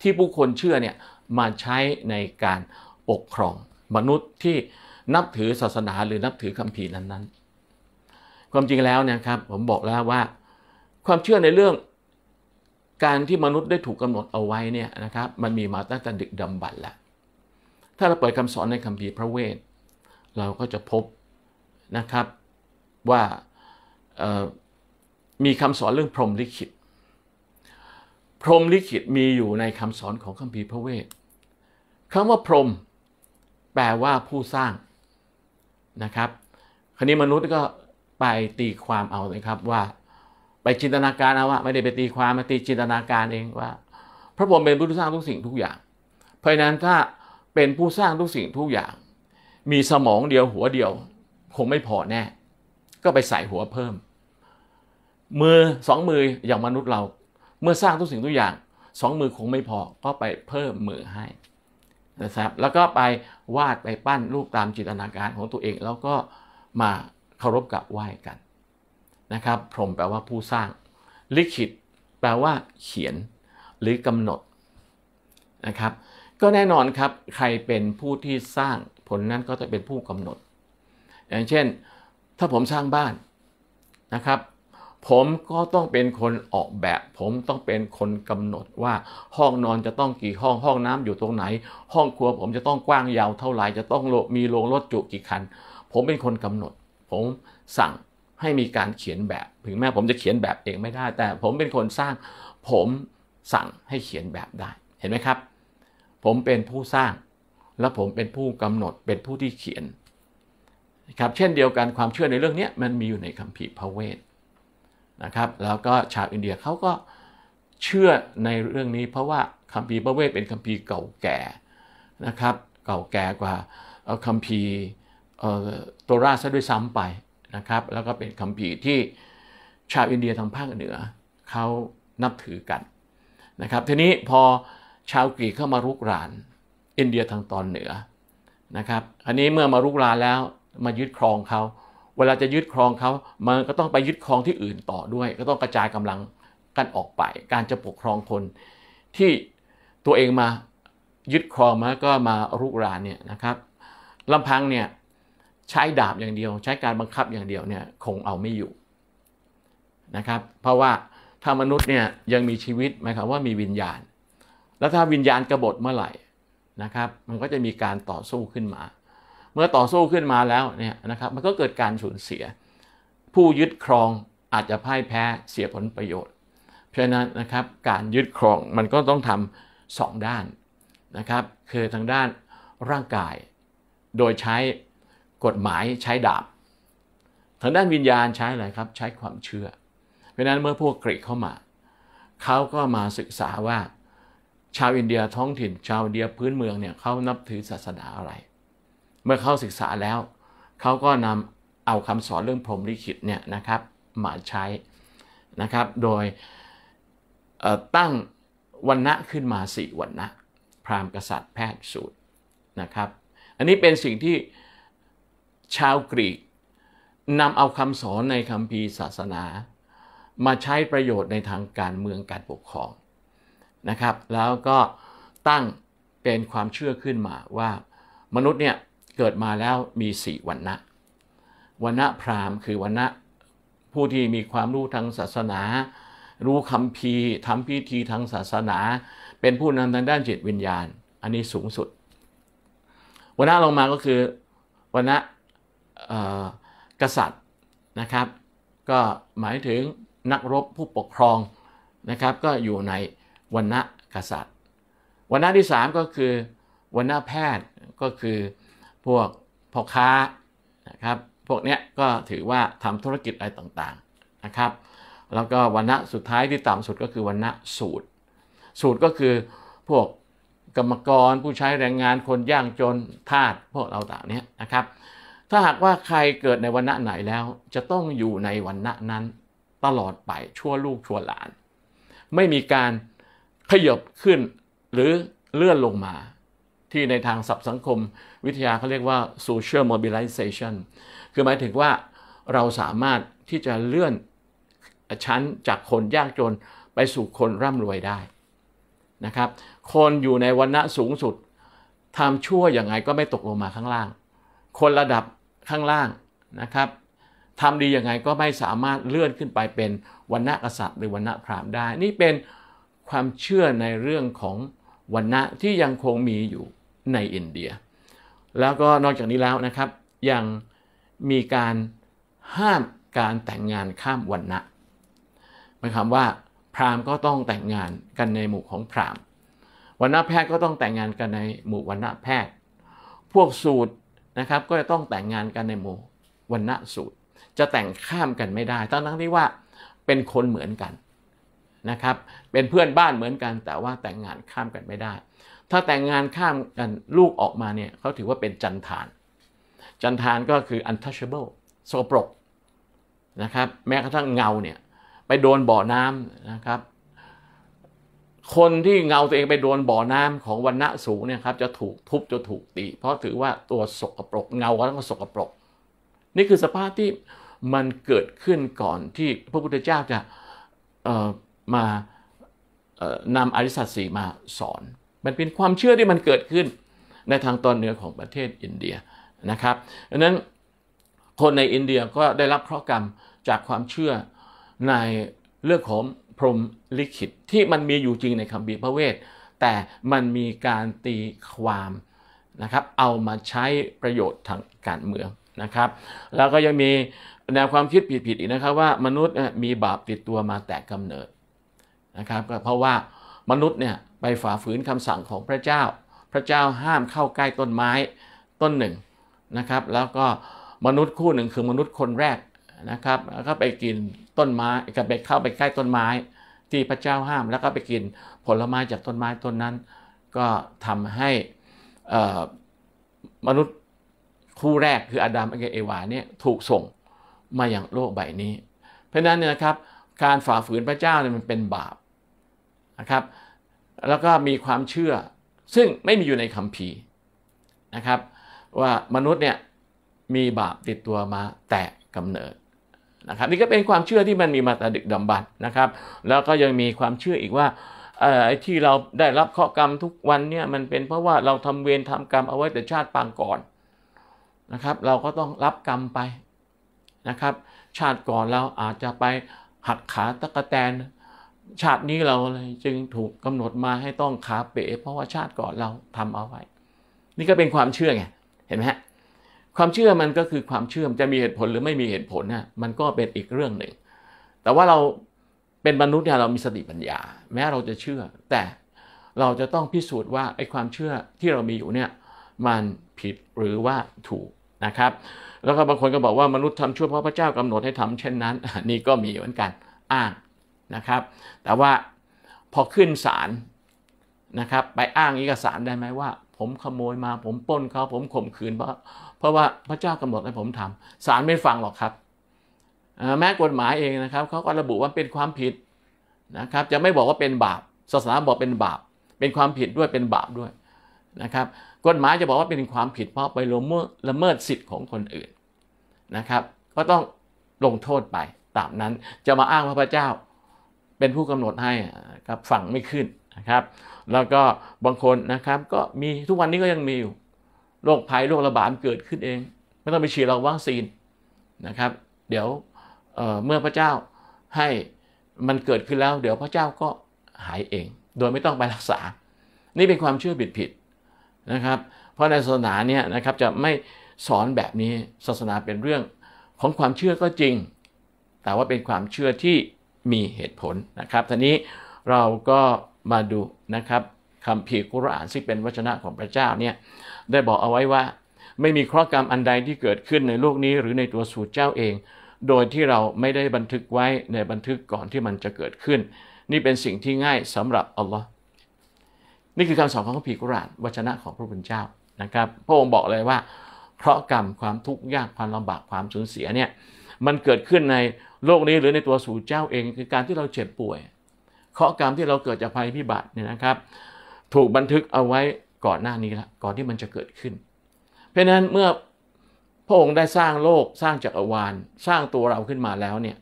ที่ผู้คนเชื่อเนี่ยมาใช้ในการปกครองมนุษย์ที่นับถือศาสนาหรือนับถือคำผีนั้นๆ ความจริงแล้วนะครับผมบอกแล้วว่า ความเชื่อในเรื่องการที่มนุษย์ได้ถูกกาหนดเอาไว้เนี่ยนะครับมันมีมาตั้งแต่ดึกดำบรรแล้ว ถ้าเราเปิดคำสอนในคัมภีร์พระเวท เราก็จะพบนะครับว่ามีคำสอนเรื่องพรหมลิขิต พรหมลิขิตมีอยู่ในคำสอนของคัมภีร์พระเวทคำว่าพรหมแปลว่าผู้สร้างนะครับ คราวนี้มนุษย์ก็ไปตีความเอาเลยครับว่าไปจินตนาการเอาว่าไม่ได้ไปตีความมาตีจินตนาการเองว่าพระพรหมเป็นผู้สร้างทุกสิ่งทุกอย่าง เพราะนั้นถ้าเป็นผู้สร้างทุกสิ่งทุกอย่าง มีสมองเดียวหัวเดียวคงไม่พอแน่ ก็ไปใส่หัวเพิ่ม มือสองมืออย่างมนุษย์เรา เมื่อสร้างทุกสิ่งทุกอย่างสองมือคงไม่พอ ก็ไปเพิ่มมือให้ นะครับ แล้วก็ไปวาดไปปั้นรูปตามจินตนาการของตัวเองแล้วก็มาเคารพกับไหว้กันนะครับพรมแปลว่าผู้สร้าง ลิขิต แปลว่าเขียนหรือกำหนดนะครับก็แน่นอนครับใครเป็นผู้ที่สร้างผลนั้นก็จะเป็นผู้กำหนด อย่างเช่น ถ้าผมสร้างบ้านนะครับ ผมก็ต้องเป็นคนออกแบบ ผมต้องเป็นคนกำหนดว่า ห้องนอนจะต้องกี่ห้องห้องน้ำอยู่ตรงไหน ห้องครัว ผมจะต้องกว้างยาว เท่าไหร่จะต้องมีโรงรถจุกี่คัน ผมเป็นคนกำหนด ผมสั่งให้มีการเขียนแบบถึงแม้ผมจะเขียนแบบเองไม่ได้ แต่ผมเป็นคนสร้าง ผมสั่งให้เขียนแบบได้เห็นไหมครับผมเป็นผู้สร้าง และผมเป็นผู้กำหนดเป็นผู้ที่เขียนนะครับเช่นเดียวกันความเชื่อในเรื่องนี้มันมีอยู่ในคัมภีร์พระเวทนะครับแล้วก็ชาวอินเดียเขาก็เชื่อในเรื่องนี้เพราะว่าคัมภีร์พระเวทเป็นคัมภีร์เก่าแก่นะครับเก่าแก่กว่าคัมภีร์ตัวราชซะด้วยซ้ำไปนะครับแล้วก็เป็นคัมภีร์ที่ชาวอินเดียทางภาคเหนือ เขานับถือกันนะครับทีนี้พอชาวกรีกเข้ามารุกราน อินเดียทางตอนเหนือนะครับอันนี้เมื่อมารุกรานแล้วมายึดครองเขาเวลาจะยึดครองเขามันก็ต้องไปยึดครองที่อื่นต่อด้วย ก็ต้องกระจายกำลังกันออกไป การจะปกครองคน ที่ตัวเองมายึดครองมาก็มารุกรานเนี่ยนะครับลำพังเนี่ยใช้ดาบอย่างเดียวใช้การบังคับอย่างเดียวเนี่ยคงเอาไม่อยู่นะครับเพราะว่า ถ้ามนุษย์เนี่ยยังมีชีวิตหมายความว่ามีวิญญาณ แล้วถ้าวิญญาณกบฏเมื่อไหร่นะครับ มันก็จะมีการต่อสู้ขึ้นมา เมื่อต่อสู้ขึ้นมาแล้วเนี่ยนะครับมันก็เกิดการสูญเสีย ผู้ยึดครองอาจจะพ่ายแพ้เสียผลประโยชน์เพราะนั้นนะครับ การยึดครองมันก็ต้องทำสองด้านนะครับคือทางด้านร่างกายโดยใช้กฎหมายใช้ดาบ ทางด้านวิญญาณใช้อะไรครับใช้ความเชื่อ เพราะนั้นเมื่อพวกกรีกเข้ามาเขาก็มาศึกษาว่าชาวอินเดียท้องถิ่นชาวอินเดียพื้นเมืองเนี่ยเขานับถือศาสนาอะไร เมื่อเขาศึกษาแล้วเขาก็นำเอาคำสอนเรื่องพรหมลิขิตเนี่ยนะครับมาใช้นะครับโดยตั้งวันณะขึ้นมาสี่วันณะพราหมณ์กษัตริย์แพทย์สูตรนะครับ อันนี้เป็นสิ่งที่ชาวกรีกนำเอาคำสอนในคำพีศาสนา มาใช้ประโยชน์ในทางการเมืองการปกครองนะครับ แล้วก็ตั้งเป็นความเชื่อขึ้นมาว่ามนุษย์เนี่ยเกิดมาแล้วมีสี่วันนะวันนะพราหมณ์ คือวันนะผู้ที่มีความรู้ทางศาสนา รู้คำพีทำพิธีทางศาสนา เป็นผู้นำทางด้านจิตวิญญาณ อันนี้สูงสุด วันนะลงมาก็คือวันนะกษัตริย์นะครับ ก็หมายถึงนักรบผู้ปกครองนะครับ ก็อยู่ในวรนณะกษัตริย์วรนณะที่3ก็คือวรนณะแพทย์ก็คือพวกพ่อค้านะครับพวกเนี้ยก็ถือว่าทำธุรกิจอะไรต่างๆนะครับแล้วก็วรนณะสุดท้ายที่ต่ำสุดก็คือวรนณะสูตรสูตรก็คือพวกกรรมกรผู้ใช้แรงงานคนยากจนทาสพวกเราต่างเนี้ยนะครับถ้าหากว่าใครเกิดในวันณะไหนแล้วจะต้องอยู่ในวันณะนั้นตลอดไปชั่วลูกชั่วหลาน ไม่มีการขยบขึ้นหรือเลื่อนลงมา ที่ในทางสัพสังคม วิทยาเขาเรียกว่า social mobilization คือหมายถึงว่าเราสามารถที่จะเลื่อนชั้นจากคนยากจนไปสู่คนร่ำรวยได้นะครับ คนอยู่ในวันณะสูงสุดทำชั่วอย่างไรก็ไม่ตกลงมาข้างล่าง คนระดับข้างล่างนะครับทำดียังไงก็ไม่สามารถเลื่อนขึ้นไปเป็นวันณะกษัตริย์หรือวันณะพราหมณ์ได้ นี่เป็นความเชื่อในเรื่องของวันณะที่ยังคงมีอยู่ในอินเดีย แล้วก็นอกจากนี้แล้วนะครับ ยังมีการห้ามการแต่งงานข้ามวันณะหมายความว่าพราหมณ์ก็ต้องแต่งงานกันในหมู่ของพราหมณ์วันณะแพทย์ก็ต้องแต่งงานกันในหมู่วันณะแพทย์พวกสูตรนะครับก็จะต้องแต่งงานกันในหมู่วันณะสูตร จะแต่งข้ามกันไม่ได้ตั้งทั้งที่ว่าเป็นคนเหมือนกันนะครับ เป็นเพื่อนบ้านเหมือนกัน แต่ว่าแต่งงานข้ามกันไม่ได้ ถ้าแต่งงานข้ามกันลูกออกมาเนี่ยเขาถือว่าเป็นจันทานจันทานก็คือ untouchable สกปรกนะครับ แม้กระทั่งเงาเนี่ย ไปโดนบ่อน้ำนะครับคนที่เงาตัวเองไปโดนบ่อน้ำของวันณะสูงเนี่ยครับจะถูกทุบจะถูกตีเพราะถือว่าตัวสกปรกเงาก็ต้องสกปรก นี่คือสภาพที่มันเกิดขึ้นก่อนที่พระพุทธเจ้าจะมานำอริสัตสีมาสอนมันเป็นความเชื่อที่มันเกิดขึ้นในทางตอนเหนือของประเทศอินเดียนะครับดังนั้นคนในอินเดียก็ได้รับเคราะห์กรรมจากความเชื่อในเรื่องของรมลิขิตที่มันมีอยู่จริงในคัมภีร์พระเวทแต่มันมีการตีความนะครับเอามาใช้ประโยชน์ทางการเมืองนะครับแล้วก็ยังมีแนวความคิดผิดๆอีกนะครับว่ามนุษย์มีบาปติดตัวมาแต่กำเนิดนะครับก็เพราะว่ามนุษย์เนี่ยไปฝ่าฝืนคำสั่งของพระเจ้า พระเจ้าห้ามเข้าใกล้ต้นไม้ต้นหนึ่งนะครับแล้วก็มนุษย์คู่หนึ่งคือมนุษย์คนแรกนะครับแล้็ไปกินต้นไม้กับไปเข้าไปใกล้ต้นไม้ที่พระเจ้าห้าม แล้วก็ไปกินผลไม้จากต้นไม้ต้นนั้น ก็ทำให้มนุษย์คู่แรกคืออาดัมและเอวาเนี่ย ถูกส่งมาอย่างโลกใบนี้ เพราะนั้นเนี่ยนะครับการฝ่าฝืนพระเจ้าเนี่ยมันเป็นบาปนะครับแล้วก็มีความเชื่อซึ่งไม่มีอยู่ในคัมภีร์นะครับว่ามนุษย์เนี่ยมีบาปติดตัวมาแต่กำเนิดนะครับนี่ก็เป็นความเชื่อที่มันมีมาแต่ดึกดำบรรนะครับ แล้วก็ยังมีความเชื่ออีกว่าไอ้ที่เราได้รับเคราะห์กรรมทุกวันเนี่ยมันเป็นเพราะว่าเราทำเวรทำกรรมเอาไว้แต่ชาติปางก่อนนะครับ เราก็ต้องรับกรรมไปนะครับ ชาติก่อนเราอาจจะไปหักขาตะกะแตนชาตินี้เราเจึงถูกกำหนดมาให้ต้องขาเป๋ เพราะว่าชาติก่อนเราทำเอาไว้ นี่ก็เป็นความเชื่อไงเห็นไหมฮะความเชื่อมันก็คือความเชื่อมจะมีเหตุผลหรือไม่มีเหตุผลน่ะมันก็เป็นอีกเรื่องหนึ่ง แต่ว่าเราเป็นมนุษย์เนี่ยเรามีสติปัญญา แม้เราจะเชื่อ แต่เราจะต้องพิสูจน์ว่าไอ้ความเชื่อที่เรามีอยู่เนี่ยมันผิดหรือว่าถูกนะครับแล้วก็บางคนก็บอกว่ามนุษย์ทำชั่วเพราะพระเจ้ากำหนดให้ทำเช่นนั้น นี่ก็มีเหมือนกันอ้างนะครับ แต่ว่าพอขึ้นศาลนะครับไปอ้างเอกสารได้ไหมว่า ผมขโมยมา ผมป้นเขาผมข่มขืนเพราะเพราะว่าพระเจ้ากำหนดให้ผมทำศาลไม่ฟังหรอกครับแม้กฎหมายเองนะครับเขาก็ระบุว่าเป็นความผิดนะครับ จะไม่บอกว่าเป็นบาป ศาสนาบอกเป็นบาป เป็นความผิดด้วยเป็นบาปด้วยนะครับกฎหมายจะบอกว่าเป็นความผิดเพราะไปละเมิดสิทธิ์ของคนอื่นนะครับ ก็ต้องลงโทษไปตามนั้นจะมาอ้างว่าพระเจ้าเป็นผู้กำหนดให้ครับฝั่งไม่ขึ้นนะครับ แล้วก็บางคนนะครับก็มีทุกวันนี้ก็ยังมีอยู่โรคภัยโรคระบาดเกิดขึ้นเอง ไม่ต้องไปฉีดเราวัคซีนนะครับ เดี๋ยวเเมื่อพระเจ้าให้มันเกิดขึ้นแล้ว เดี๋ยวพระเจ้าก็หายเอง โดยไม่ต้องไปรักษา นี่เป็นความเชื่อผิดผิดนะครับ เพราะในศาสนาเนี่ยนะครับจะไม่สอนแบบนี้ศาสนาเป็นเรื่องของความเชื่อก็จริง แต่ว่าเป็นความเชื่อที่มีเหตุผลนะครับทีนี้เราก็มาดูนะครับคำพีกุรอานซึ่งเป็นวจนะของพระเจ้าเนี่ยได้บอกเอาไว้ว่า ไม่มีเคราะห์กรรมอันใดที่เกิดขึ้นในโลกนี้หรือในตัวสูตรเจ้าเอง โดยที่เราไม่ได้บันทึกไว้ในบันทึกก่อนที่มันจะเกิดขึ้นนี่เป็นสิ่งที่ง่ายสำหรับอัลลอฮ์นี่คือคำสอนของพระผีกุรานวชนะของพระบุญเจ้านะครับ พระองค์บอกเลยว่าเคราะห์กรรมความทุกข์ยากความลำบากความสูญเสียเนี่ยมันเกิดขึ้นในโลกนี้หรือในตัวสู่เจ้าเอง คือการที่เราเจ็บป่วยเคราะห์กรรมที่เราเกิดจากภัยพิบัติเนี่ยนะครับ ถูกบันทึกเอาไว้ก่อนหน้านี้ละก่อนที่มันจะเกิดขึ้น เพราะนั้นเมื่อพระองค์ได้สร้างโลกสร้างจักรวาลสร้างตัวเราขึ้นมาแล้วเนี่ย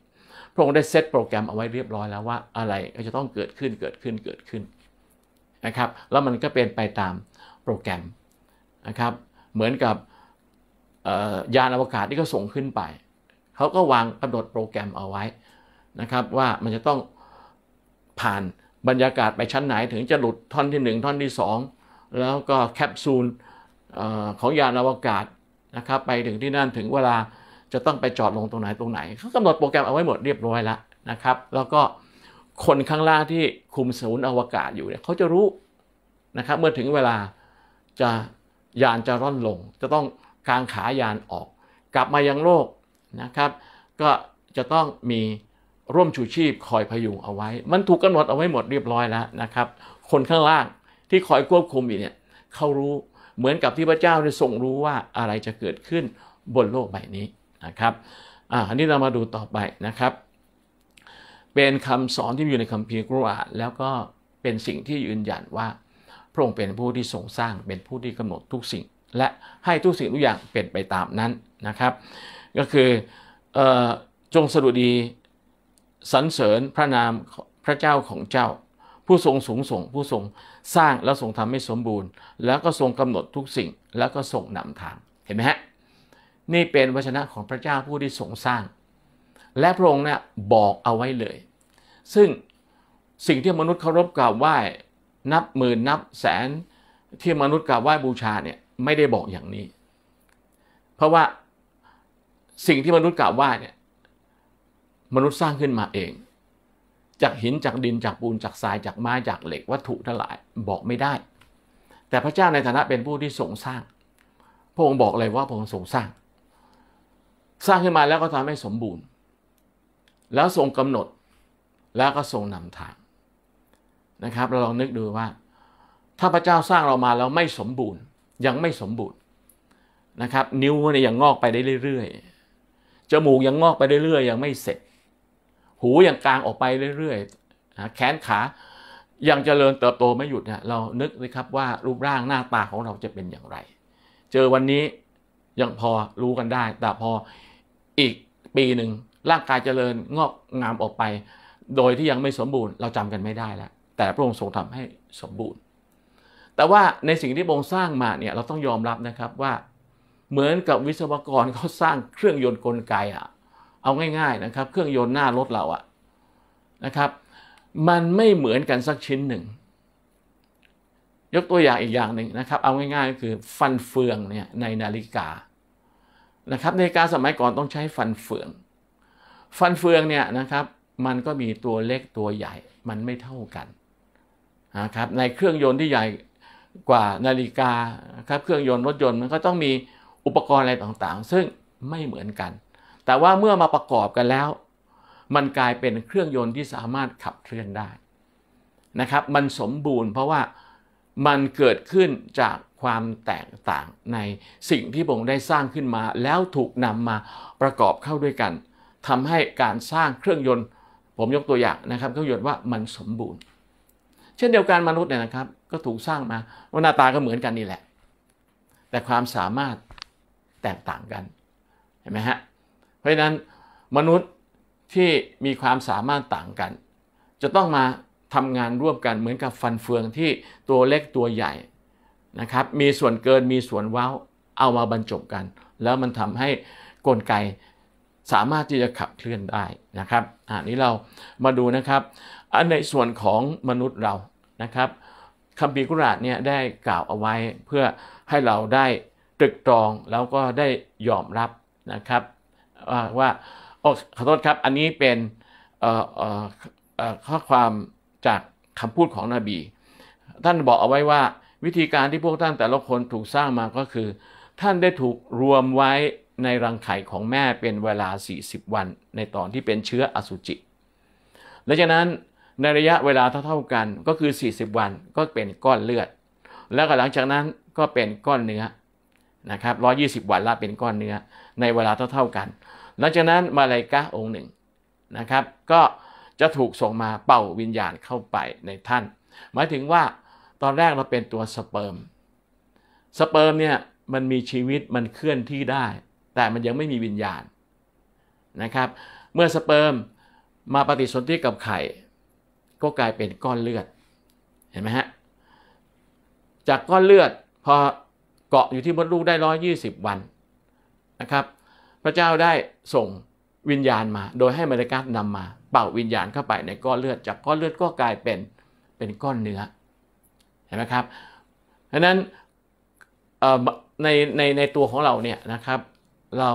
พระองค์ได้เซตโปรแกรมเอาไว้เรียบร้อยแล้วว่าอะไรก็จะต้องเกิดขึ้นเกิดขึ้นเกิดขึ้นนะครับแล้วมันก็เป็นไปตามโปรแกรมนะครับเหมือนกับยานอวกาศที่เขาส่งขึ้นไปเขาก็วางกำหนดโปรแกรมเอาไว้นะครับว่ามันจะต้องผ่านบรรยากาศไปชั้นไหนถึงจะหลุดท่อนที่ 1ท่อนที่ 2แล้วก็แคปซูลของยานอวกาศนะครับไปถึงที่นั่นถึงเวลาจะต้องไปจอดลงตรงไหนตรงไหนเขากำหนดโปรแกรมเอาไว้หมดเรียบร้อยแล้วนะครับแล้วก็คนข้างล่างที่คุมศูนย์อวกาศอยู่เนี่ยเขาจะรู้นะครับเมื่อถึงเวลาจะยานจะร่อนลง จะต้องกางขายานออก กลับมายังโลกนะครับ ก็จะต้องมีร่วมชูชีพคอยพยุงเอาไว้ มันถูกกำหนดเอาไว้หมดเรียบร้อยแล้วนะครับ คนข้างล่างที่คอยควบคุมอยู่เนี่ยเขารู้เหมือนกับที่พระเจ้าได้ทรงรู้ว่าอะไรจะเกิดขึ้นบนโลกใบนี้นะครับอ่าอันนี้เรามาดูต่อไปนะครับ เป็นคำสอนที่อยู่ในคัมภีร์กุรอานแล้วก็เป็นสิ่งที่ยืนยันว่าพระองค์เป็นผู้ที่ทรงสร้างเป็นผู้ที่กำหนดทุกสิ่ง และให้ทุกสิ่งทุกอย่างเป็นไปตามนั้นนะครับ ก็คือจงสดุดีสรรเสริญพระนามพระเจ้าของเจ้าผู้ทรงสูงส่งผู้ทรงสร้างและทรงทำให้สมบูรณ์แล้วก็ทรงกำหนดทุกสิ่งแล้วก็ทรงนำทางเห็นไหมฮะนี่เป็นวชนะของพระเจ้าผู้ที่ทรงสร้าง และพระองค์เนี่ยบอกเอาไว้เลย ซึ่งสิ่งที่มนุษย์เคารพกราบไหว้นับหมื่นนับแสนที่มนุษย์กราบไหว้บูชาเนี่ยไม่ได้บอกอย่างนี้ เพราะว่าสิ่งที่มนุษย์กราบไหว้เนี่ยมนุษย์สร้างขึ้นมาเองจากหินจากดินจากปูนจากทรายจากไม้จากเหล็กวัตถุทั้งหลายบอกไม่ได้ แต่พระเจ้าในฐานะเป็นผู้ที่ทรงสร้าง พระองค์บอกเลยว่าพระองค์ทรงสร้าง สร้างขึ้นมาแล้วก็ทำให้สมบูรณ์ แล้วทรงกำหนดแล้วก็ทรงนำทางนะครับ เราลองนึกดูว่าถ้าพระเจ้าสร้างเรามาแล้วไม่สมบูรณ์ ยังไม่สมบูรณ์นะครับนิ้วเนี่ยยังงอกไปได้เรื่อยๆจมูกยังงอกไปเรื่อยๆยังไม่เสร็จหูอย่างกลางออกไปเรื่อยๆ แขนขายังเจริญเติบโตไม่หยุดเนี่ยเรานึกเลยครับว่ารูปร่างหน้าตาของเราจะเป็นอย่างไร เจอวันนี้ยังพอรู้กันได้ แต่พออีกปีหนึ่งร่างกายเจริญงอกงามออกไป โดยที่ยังไม่สมบูรณ์เราจำกันไม่ได้แล้วแต่พระองค์ทรงทำให้สมบูรณ์ แต่ว่าในสิ่งที่พระองค์สร้างมาเนี่ยเราต้องยอมรับนะครับว่าเหมือนกับวิศวกรเขาสร้างเครื่องยนต์กลไกอะ่ะเอาง่ายๆนะครับเครื่องยนต์หน้ารถเราอะนะครับมันไม่เหมือนกันสักชิ้นหนึ่ง ยกตัวอย่างอีกอย่างหนึ่งนะครับ เอาง่ายๆก็คือฟันเฟืองเนี่ยในนาฬิกานะครับนาฬิกาสมัยก่อนต้องใช้ฟันเฟือง ฟันเฟืองเนี่ยนะครับมันก็มีตัวเล็กตัวใหญ่มันไม่เท่ากันนะครับในเครื่องยนต์ที่ใหญ่กว่านาฬิกาครับเครื่องยนต์รถยนต์มันก็ต้องมีอุปกรณ์อะไรต่างๆ ซึ่งไม่เหมือนกันแต่ว่าเมื่อมาประกอบกันแล้วมันกลายเป็นเครื่องยนต์ที่สามารถขับเคลื่อนได้นะครับ มันสมบูรณ์ เพราะว่ามันเกิดขึ้นจากความแตกต่างในสิ่งที่ผมงได้สร้างขึ้นมา แล้วถูกนำมาประกอบเข้าด้วยกันทำให้การสร้างเครื่องยนต์ผมยกตัวอย่างนะครับเครื่องยนต์ว่ามันสมบูรณ์ เช่นเดียวกันมนุษย์เนี่ยนะครับ ก็ถูกสร้างมาว่าหน้าตาก็เหมือนกันนี่แหละ แต่ความสามารถแตกต่างกันเห็นไหมฮะเพราะนั้นมนุษย์ที่มีความสามารถต่างกัน จะต้องมาทำงานร่วมกันเหมือนกับฟันเฟืองที่ตัวเล็กตัวใหญ่นะครับ มีส่วนเกินมีส่วนว้าวเอามาบรรจบกัน แล้วมันทำให้กลไก สามารถที่จะขับเคลื่อนได้นะครับอันนี้เรามาดูนะครับ อันในส่วนของมนุษย์เรานะครับคำปีกุราชเนี่ยได้กล่าวเอาไว้เพื่อให้เราได้ตรึกตรองแล้วก็ได้ยอมรับนะครับว่าโอ้ขอโทษครับ อันนี้เป็นข้อความจากคำพูดของนบี ท่านบอกเอาไว้ว่าวิธีการที่พวกท่านแต่ละคนถูกสร้างมาก็คือ ท่านได้ถูกรวมไว้ในรังไข่ของแม่เป็นเวลา 40 วันในตอนที่เป็นเชื้ออสุจิ และจากนั้นในระยะเวลาเท่าๆกันก็คือ 40 วันก็เป็นก้อนเลือด แล้วก็หลังจากนั้นก็เป็นก้อนเนื้อนะครับ120 วันละเป็นก้อนเนื้อในเวลาเท่าๆกันหลังจากนั้นมาลายกะองค์หนึ่งนะครับ ก็จะถูกส่งมาเป่าวิญญาณเข้าไปในท่าน หมายถึงว่าตอนแรกเราเป็นตัวสเปิร์มสเปิร์มเนี่ยมันมีชีวิตมันเคลื่อนที่ได้ แต่มันยังไม่มีวิญญาณนะครับ เมื่อสเปิร์มมาปฏิสนธิกับไข่ก็กลายเป็นก้อนเลือดเห็นไหมฮะจากก้อนเลือดพอเกาะอยู่ที่มดลูกได้120 วันนะครับพระเจ้าได้ส่งวิญญาณมา โดยให้มาริกาสนำมาเป่าวิญญาณเข้าไปในก้อนเลือดจากก้อนเลือดก็กลายเป็นเป็นก้อนเนื้อเห็นไหมครับเพราะนั้นในในในตัวของเราเนี่ยนะครับเรา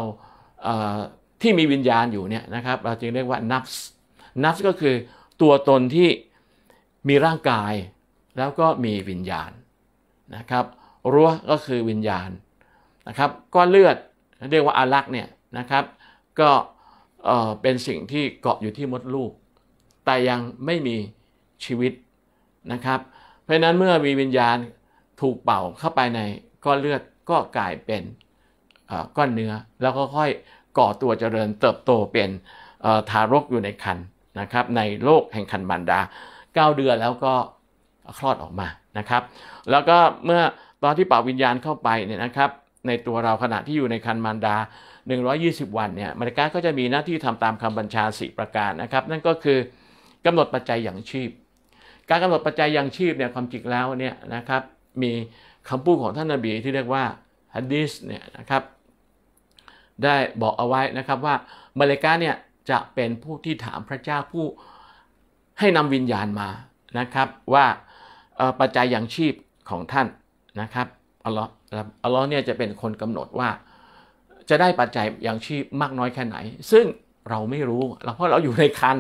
ที่มีวิญญาณอยู่เนี่ยนะครับเราจึงเรียกว่านับนับก็คือตัวตนที่มีร่างกายแล้วก็มีวิญญาณนะครับรั้วก็คือวิญญาณนะครับก้อนเลือดเรียกว่าอารักเนี่ยนะครับ ก็เป็นสิ่งที่เกาะอยู่ที่มดลูก แต่ยังไม่มีชีวิตนะครับ เพราะนั้นเมื่อมีวิญญาณถูกเป่าเข้าไปในก้อนเลือดก็กลายเป็นก้อนเนื้อแล้วก็ค่อยก่อตัวเจริญเติบโตเป็นทารกอยู่ในคันนะครับ ในโลกแห่งคันบันดา9เดือนแล้วก็คลอดออกมานะครับแล้วก็เมื่อตอนที่เป่าวิญญาณเข้าไปเนี่ยนะครับในตัวเราขณะที่อยู่ในคันมารดา 120 วันเนี่ยมารดาก็จะมีหน้าที่ทำตามคำบัญชาสีประการนะครับ นั่นก็คือกำหนดปัจจัยอย่างชีพ การกำหนดปัจจัยอย่างชีพเนี่ย ความจริงแล้วเนี่ยนะครับ มีคำพูดของท่านนบีที่เรียกว่าฮัดดิสเนี่ยนะครับ ได้บอกเอาไว้นะครับว่ามารลกาเนี่ยจะเป็นผู้ที่ถามพระเจ้าผู้ให้นำวิญญาณมานะครับ ว่าปัจจัยอย่างชีพของท่านนะครับอัลลอฮ์นะครับอัลลอฮ์เนี่ยจะเป็นคนกำหนดว่า จะได้ปัจจัยอย่างชีพมากน้อยแค่ไหน ซึ่งเราไม่รู้เพราะเราอยู่ในคัน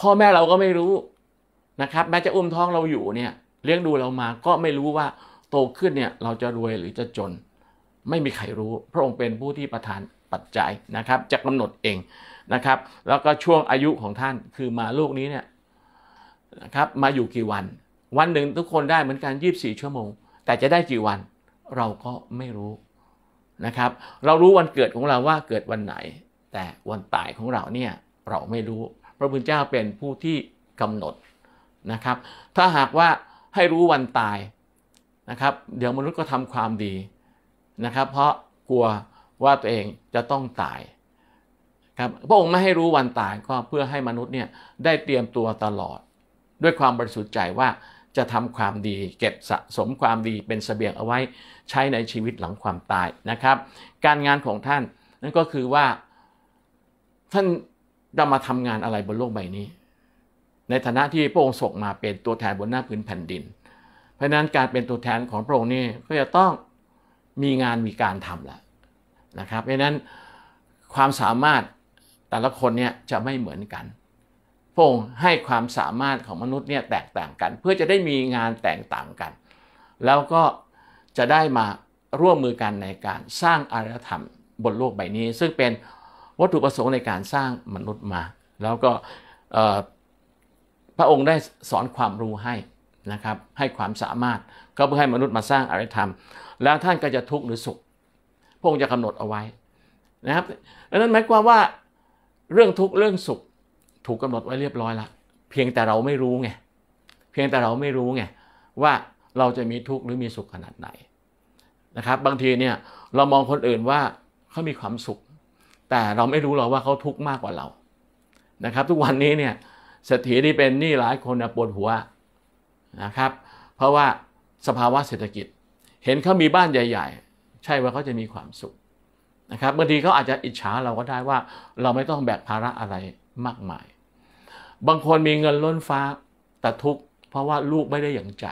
พ่อแม่เราก็ไม่รู้นะครับแม้จะอุ้มท้องเราอยู่เนี่ยเลี้ยงดูเรามาก็ไม่รู้ว่าโตขึ้นเนี่ยเราจะรวยหรือจะจน ไม่มีใครรู้พระองค์เป็นผู้ที่ประทานปัจจัยนะครับ จะกำหนดเองนะครับ แล้วก็ช่วงอายุของท่านคือมาลูกนี้เนี่ยนะครับมาอยู่กี่วันวันหนึ่งทุกคนได้เหมือนกัน24ชั่วโมงแต่จะได้กี่วันเราก็ไม่รู้นะครับ เรารู้วันเกิดของเราว่าเกิดวันไหน แต่วันตายของเราเนี่ย เราไม่รู้พระพุทธเจ้าเป็นผู้ที่กำหนดนะครับ ถ้าหากว่าให้รู้วันตายนะครับเดี๋ยวมนุษย์ก็ทำความดีนะครับเพราะกลัวว่าตัวเองจะต้องตายครับพระองค์ไม่ให้รู้วันตาย ก็เพื่อให้มนุษย์เนี่ยได้เตรียมตัวตลอด ด้วยความบริสุทธิ์ใจว่าจะทำความดีเก็บสะสมความดีเป็นสเสบียงเอาไว้ใช้ในชีวิตหลังความตายนะครับ การงานของท่านนั่นก็คือว่าท่านจะมาทำงานอะไรบนโลกใบนี้ ในฐานะที่พระองค์ส่งมาเป็นตัวแทนบนหน้าพื้นแผ่นดิน เพราะนั้นการเป็นตัวแทนของพระองค์นี่ก็จะต้องมีงานมีการทำละนะครับเพราะนั้นความสามารถแต่ละคนเนี่ยจะไม่เหมือนกันระองค์ให้ความสามารถของมนุษย์เนี่ยแตกต่างกัน เพื่อจะได้มีงานแตกต่างกัน แล้วก็จะได้มาร่วมมือกันในการสร้างอารยธรรมบนโลกใบนี้ ซึ่งเป็นวัตถุประสงค์ในการสร้างมนุษย์มา แล้วก็พระองค์ได้สอนความรู้ให้นะครับให้ความสามารถก็เพื่อให้มนุษย์มาสร้างอารยธรรม แล้วท่านก็จะทุกข์หรือสุขพระองค์จะกำหนดเอาไว้นะครับดังนั้นหมายความว่าเรื่องทุกข์เรื่องสุขถูกกาหนดไว้เรียบร้อยละเพียงแต่เราไม่รู้ไงเพียงแต่เราไม่รู้ไงว่าเราจะมีทุกข์หรือมีสุขขนาดไหนนะครับ บางทีเนี่ย เรามองคนอื่นว่าเขามีความสุข แต่เราไม่รู้หรอกว่าเขาทุกข์มากกว่าเรานะครับ ทุกวันนี้เนี่ยเศรษฐีที่เป็นหนี้หลายคนปวดหัวนะครับ เพราะว่าสภาวะเศรษฐกิจ เห็นเขามีบ้านใหญ่ ๆ ใช่ว่าเขาจะมีความสุขนะครับบางทีเขาอาจจะอิจฉาเราก็ได้ว่าเราไม่ต้องแบกภาระอะไรมากมาย บางคนมีเงินล้นฟ้าแต่ทุกข์เพราะว่าลูกไม่ได้อย่างใจ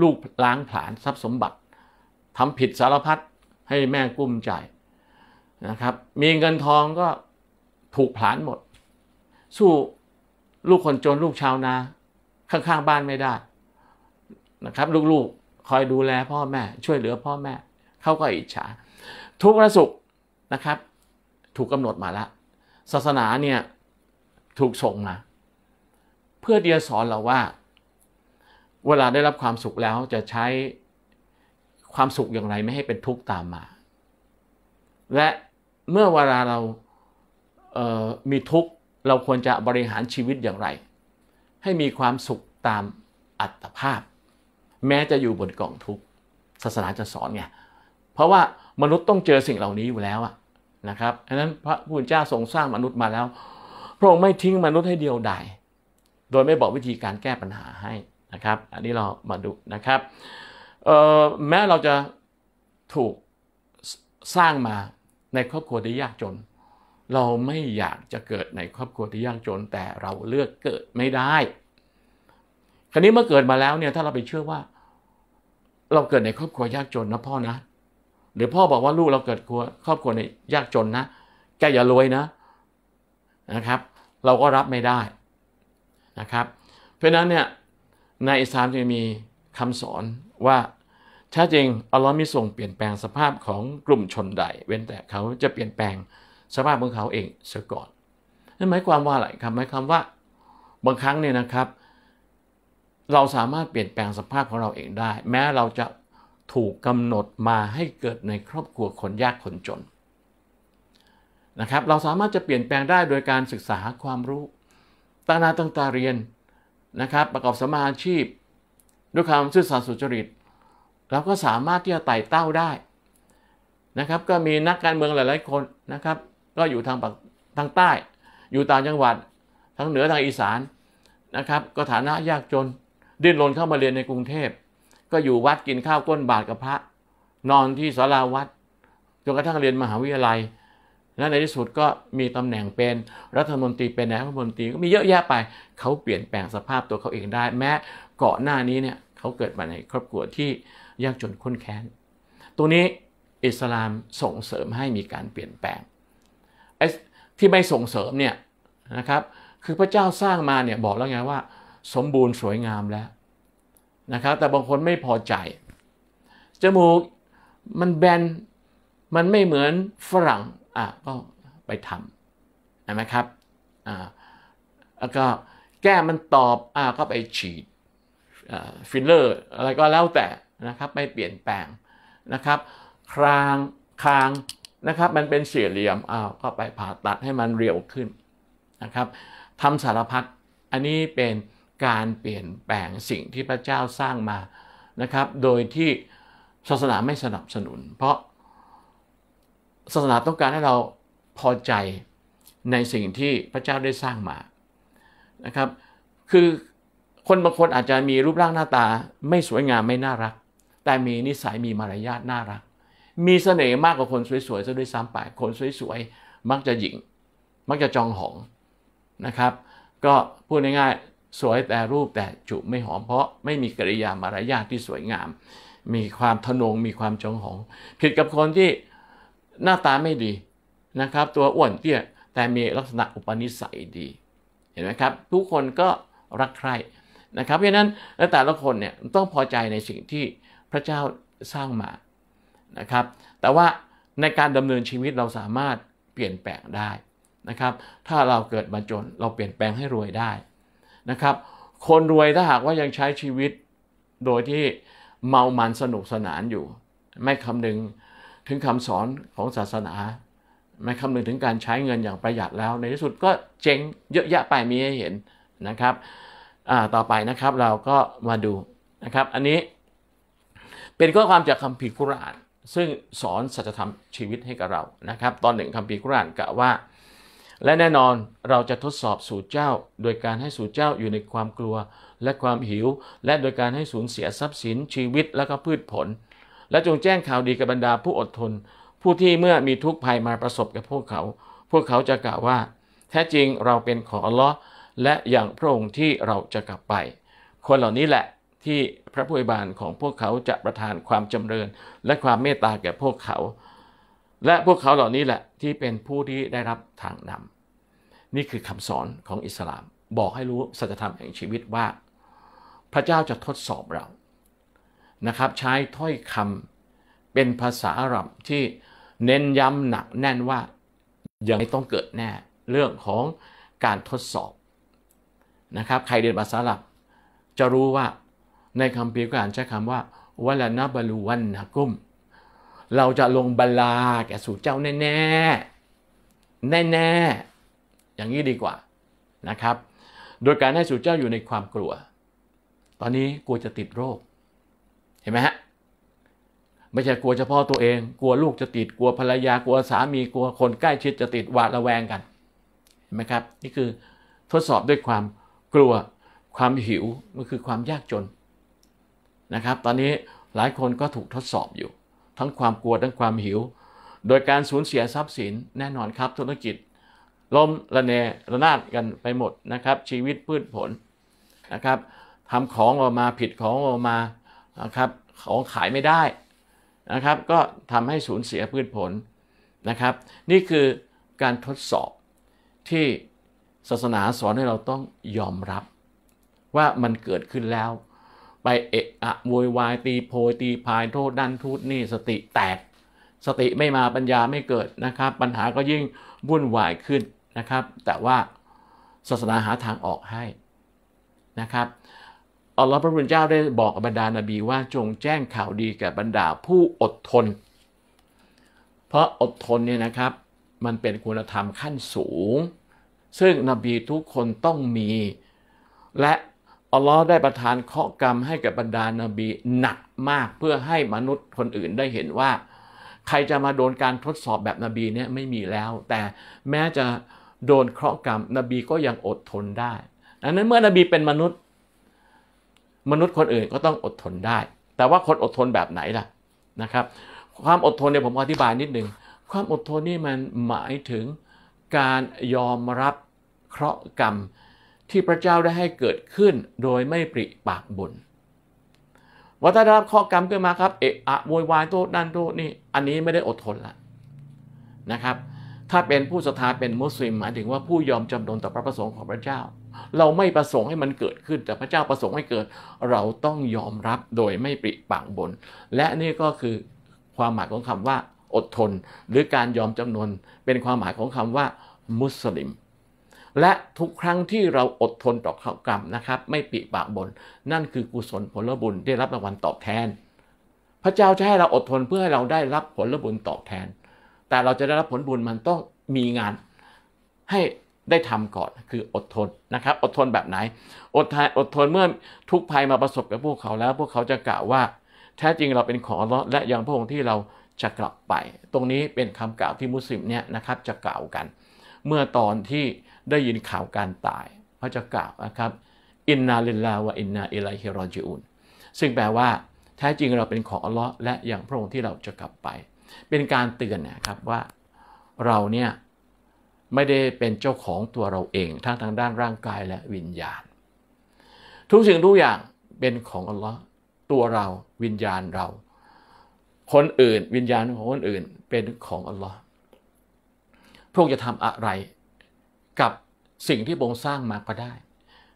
ลูกล้างผลาญทรัพย์สมบัติทำผิดสารพัดให้แม่กุ้มใจนะครับ มีเงินทองก็ถูกผลาญหมด สู้ลูกคนจนลูกชาวนา ข้างๆ บ้านไม่ได้นะครับ ลูกๆคอยดูแลพ่อแม่ช่วยเหลือพ่อแม่เขาก็อิจฉา ทุกข์และสุขนะครับ ถูกกำหนดมาแล้ว ศาสนาเนี่ยถูกส่งมาเพื่อเดียสอนเราว่า เวลาได้รับความสุขแล้วจะใช้ความสุขอย่างไรไม่ให้เป็นทุกข์ตามมา และเมื่อเวลาเราเมีทุกข์เราควรจะบริหารชีวิตอย่างไร ให้มีความสุขตามอัตภาพ แม้จะอยู่บนกองทุกข์ศาสนาจะสอนไงเพราะว่ามนุษย์ต้องเจอสิ่งเหล่านี้อยู่แล้วนะครับดังนั้นพระพุทธเจ้าทรงสร้างมนุษย์มาแล้วพระองค์ไม่ทิ้งมนุษย์ให้เดียวดาย โดยไม่บอกวิธีการแก้ปัญหาให้นะครับ อันนี้เรามาดูนะครับ แม้เราจะถูกสร้างมาในครอบครัวที่ยากจน เราไม่อยากจะเกิดในครอบครัวที่ยากจน แต่เราเลือกเกิดไม่ได้ คราวนี้เมื่อเกิดมาแล้วเนี่ย ถ้าเราไปเชื่อว่า เราเกิดในครอบครัวยากจนนะพ่อนะ หรือพ่อบอกว่าลูกเราเกิดครอบครัวในยากจนนะ แกอย่ารวยนะนะครับเราก็รับไม่ได้นะครับ เพราะนั้นเนี่ย ในอิสลามจึงมีคำสอนว่าแท้จริงอัลลอฮ์มีส่งเปลี่ยนแปลงสภาพของกลุ่มชนใด เว้นแต่เขาจะเปลี่ยนแปลงสภาพของเขาเองเสียก่อนนั่นหมายความว่าอะไรครับหมายความว่า บางครั้งเนี่ยนะครับ เราสามารถเปลี่ยนแปลงสภาพของเราเองได้ แม้เราจะถูกกำหนดมาให้เกิดในครอบครัวคนยากคนจนนะครับเราสามารถจะเปลี่ยนแปลงได้โดยการศึกษาความรู้ ตั้งนาตั้งตาเรียนนะครับประกอบสมาชีพด้วยความซื่อสัตย์สุจริตเราก็สามารถที่จะไต่เต้าได้นะครับก็มีนักการเมืองหลายๆคนนะครับ ก็อยู่ทางปากทางใต้ อยู่ตามจังหวัด ทางเหนือทางอีสานนะครับก็ฐานะยากจน ดิ้นรนเข้ามาเรียนในกรุงเทพ ก็อยู่วัดกินข้าวก้นบาทกับพระ นอนที่ศาลาวัดจนกระทั่งเรียนมหาวิทยาลัยและในที่สุดก็มีตำแหน่งเป็นรัฐมนตรีเป็นนายรัฐมนตรีก็มีเยอะแยะไปเขาเปลี่ยนแปลงสภาพตัวเขาเองได้ แม้เกาะหน้านี้เนี่ยเขาเกิดมาในครอบครัวที่ยากจนข้นแค้นตรงนี้อิสลามส่งเสริมให้มีการเปลี่ยนแปลงที่ไม่ส่งเสริมเนี่ยนะครับคือพระเจ้าสร้างมาเนี่ยบอกแล้วไง ว่าสมบูรณ์สวยงามแล้วนะครับแต่บางคนไม่พอใจจมูกมันแบนมันไม่เหมือนฝรั่งอ่ะก็ไปทำใช่ไหมครับอ่าแล้วก็แก้มันตอบอ่าก็ไปฉีดฟิลเลอร์อะไรก็แล้วแต่นะครับไม่เปลี่ยนแปลงนะครับครางคางนะครับมันเป็นเสี่เหลี่ยมอ้าวก็ไปผ่าตัดให้มันเรียวขึ้นนะครับทำสารพัดอันนี้เป็นการเปลี่ยนแปลงสิ่งที่พระเจ้าสร้างมานะครับโดยที่ศาสนาไม่สนับสนุนเพราะศาสนาต้องการให้เราพอใจในสิ่งที่พระเจ้าได้สร้างมา นะครับ คือคนบางคนอาจจะมีรูปร่างหน้าตาไม่สวยงามไม่น่ารัก แต่มีนิสัยมีมารยาทน่ารัก มีเสน่ห์มากกว่าคนสวยๆซะด้วยซ้ำไป คนสวยๆ มักจะหยิ่งมักจะจองหองนะครับ ก็พูดง่ายๆสวยแต่รูปแต่จุไม่หอมเพราะไม่มีกริยามารยาทที่สวยงาม มีความทนงมีความจองหอง ผิดกับคนที่หน้าตาไม่ดีนะครับ ตัวอ้วนเตี้ยแต่มีลักษณะอุปนิสัยดีเห็นไหมครับทุกคนก็รักใคร่นะครับเพราะนั้นแต่ละคนเนี่ยต้องพอใจในสิ่งที่พระเจ้าสร้างมานะครับแต่ว่าในการดำเนินชีวิตเราสามารถเปลี่ยนแปลงได้นะครับ ถ้าเราเกิดมาจนเราเปลี่ยนแปลงให้รวยได้นะครับ คนรวยถ้าหากว่ายังใช้ชีวิตโดยที่เมามันสนุกสนานอยู่ ไม่คำนึงถึงคำสอนของศาสนาไม่คำนึงถึงการใช้เงินอย่างประหยัดแล้ว ในที่สุดก็เจ๊งเยอะแยะไปมีให้เห็นนะครับต่อไปนะครับเราก็มาดูนะครับ อันนี้ เป็นข้อความจากคัมภีร์กุรานซึ่งสอนสัจธรรมชีวิตให้กับเรานะครับ ตอนหนึ่งคัมภีร์กุรานกล่าวว่า และแน่นอนเราจะทดสอบสู่เจ้า โดยการให้สู่เจ้าอยู่ในความกลัวและความหิว และโดยการให้สูญเสียทรัพย์สิน ชีวิตและก็พืชผลและจงแจ้งข่าวดีกับบรรดาผู้อดทนผู้ที่เมื่อมีทุกข์ภัยมาประสบกับพวกเขา พวกเขาจะกล่าวว่า แท้จริงเราเป็นของอัลลอฮ์และอย่างพระองค์ที่เราจะกลับไปคนเหล่านี้แหละที่พระผู้บาลของพวกเขาจะประทานความจำเริญ และความเมตตาแก่พวกเขา และพวกเขาเหล่านี้แหละที่เป็นผู้ที่ได้รับทางนำนี่คือคำสอนของอิสลาม บอกให้รู้สัจธรรมแห่งชีวิตว่า พระเจ้าจะทดสอบเรานะครับใช้ถ้อยคำเป็นภาษาอาหรับที่เน้นย้ำหนักแน่นว่ายังไม่ต้องเกิดแน่เรื่องของการทดสอบนะครับ ใครเรียนภาษาอาหรับจะรู้ว่าในคำพีก็อ่านใช้คำว่าวลานบาลูวันนะกุม เราจะลงบาลาแก่สู่เจ้าแน่แน่แน่แน่อย่างนี้ดีกว่านะครับ โดยการให้สู่เจ้าอยู่ในความกลัว ตอนนี้กลัวจะติดโรคเห็นไหมฮะไม่ใช่กลัวเฉพาะตัวเองกลัวลูกจะติดกลัวภรรยากลัวสามีกลัวคนใกล้ชิดจะติดหวาดระแวงกันเห็นไหมครับนี่คือทดสอบด้วยความกลัวความหิวมันคือความยากจนนะครับ ตอนนี้หลายคนก็ถูกทดสอบอยู่ ทั้งความกลัวทั้งความหิว โดยการสูญเสียทรัพย์สินแน่นอนครับ ธุรกิจล้มระเนระนาดกันไปหมดนะครับ ชีวิตพืชผลนะครับทำของออกมาผิดของออกมานะครับของขายไม่ได้นะครับ ก็ทำให้สูญเสียพืชผลนะครับ นี่คือการทดสอบที่ศาสนาสอนให้เราต้องยอมรับ ว่ามันเกิดขึ้นแล้ว ไปเอะอะโวยวายตีโพยตีพายโทษดันทุดนี่สติแตก สติไม่มาปัญญาไม่เกิดนะครับ ปัญหาก็ยิ่งวุ่นวายขึ้นนะครับ แต่ว่าศาสนาหาทางออกให้นะครับอัลลอฮ์พระผู้เป็นเจ้าได้บอกกับบรรดานาบีว่าจงแจ้งข่าวดีแก่บรรดาผู้อดทน เพราะอดทนเนี่ยนะครับ มันเป็นคุณธรรมขั้นสูง ซึ่งนบีทุกคนต้องมี และอัลลอฮ์ได้ประทานเคราะกรรมให้กับบรรดานาบีหนักมากเพื่อให้มนุษย์คนอื่นได้เห็นว่า ใครจะมาโดนการทดสอบแบบนบีเนี่ยไม่มีแล้ว แต่แม้จะโดนเคราะห์กรรม นบีก็ยังอดทนได้ ดังนั้นเมื่อนบีเป็นมนุษย์มนุษย์คนอื่นก็ต้องอดทนได้ แต่ว่าคนอดทนแบบไหนล่ะนะครับ ความอดทนเนี่ยผมอธิบายนิดหนึ่งความอดทนนี่มันหมายถึงการยอมรับเคราะห์กรรมที่พระเจ้าได้ให้เกิดขึ้นโดยไม่ปริปากบุญวัฒนธรรมข้อกรรมขึ้นมาครับ เอะอะโวยวายโทษนั่นโทษนี่ อันนี้ไม่ได้อดทนละนะครับ ถ้าเป็นผู้ศรัทธาเป็นมุสลิมหมายถึงว่าผู้ยอมจำนนต่อพระประสงค์ของพระเจ้าเราไม่ประสงค์ให้มันเกิดขึ้น แต่พระเจ้าประสงค์ให้เกิด เราต้องยอมรับโดยไม่ปริปากบน และนี่ก็คือความหมายของคำว่าอดทน หรือการยอมจำนวนเป็นความหมายของคำว่ามุสลิม และทุกครั้งที่เราอดทนต่อข้ากรรมนะครับ ไม่ปิปากบนนั่นคือกุศลผลบุญได้รับรางวัลตอบแทน พระเจ้าจะให้เราอดทนเพื่อให้เราได้รับผลบุญตอบแทน แต่เราจะได้รับผลบุญมันต้องมีงานใหได้ทำก่อน คืออดทนนะครับ อดทนแบบไหนอดทนอดทนเมื่อทุกภัยมาประสบกับพวกเขาแล้ว พวกเขาจะกล่าวว่า แท้จริงเราเป็นของอัลลอฮ์และยังพระองค์ที่เราจะกลับไป ตรงนี้เป็นคำกล่าวที่มุสลิมเนี่ยนะครับจะกล่าวกัน เมื่อตอนที่ได้ยินข่าวการตายเขาจะกล่าวนะครับ อินนาลิลลาวะอินนา อิลัยฮิรอจิอุนซึ่งแปลว่าแท้จริงเราเป็นของอัลลอฮ์และอย่างพระองค์ที่เราจะกลับไป เป็นการเตือนนะครับว่าเราเนี่ยไม่ได้เป็นเจ้าของตัวเราเองทั้งทางด้านร่างกายและวิญญาณ ทุกสิ่งทุกอย่างเป็นของอัลลอฮ์ตัวเราวิญญาณเรา คนอื่น วิญญาณของคนอื่นเป็นของอัลลอฮ์พวกจะทำอะไรกับสิ่งที่พระองค์สร้างมาก็ได้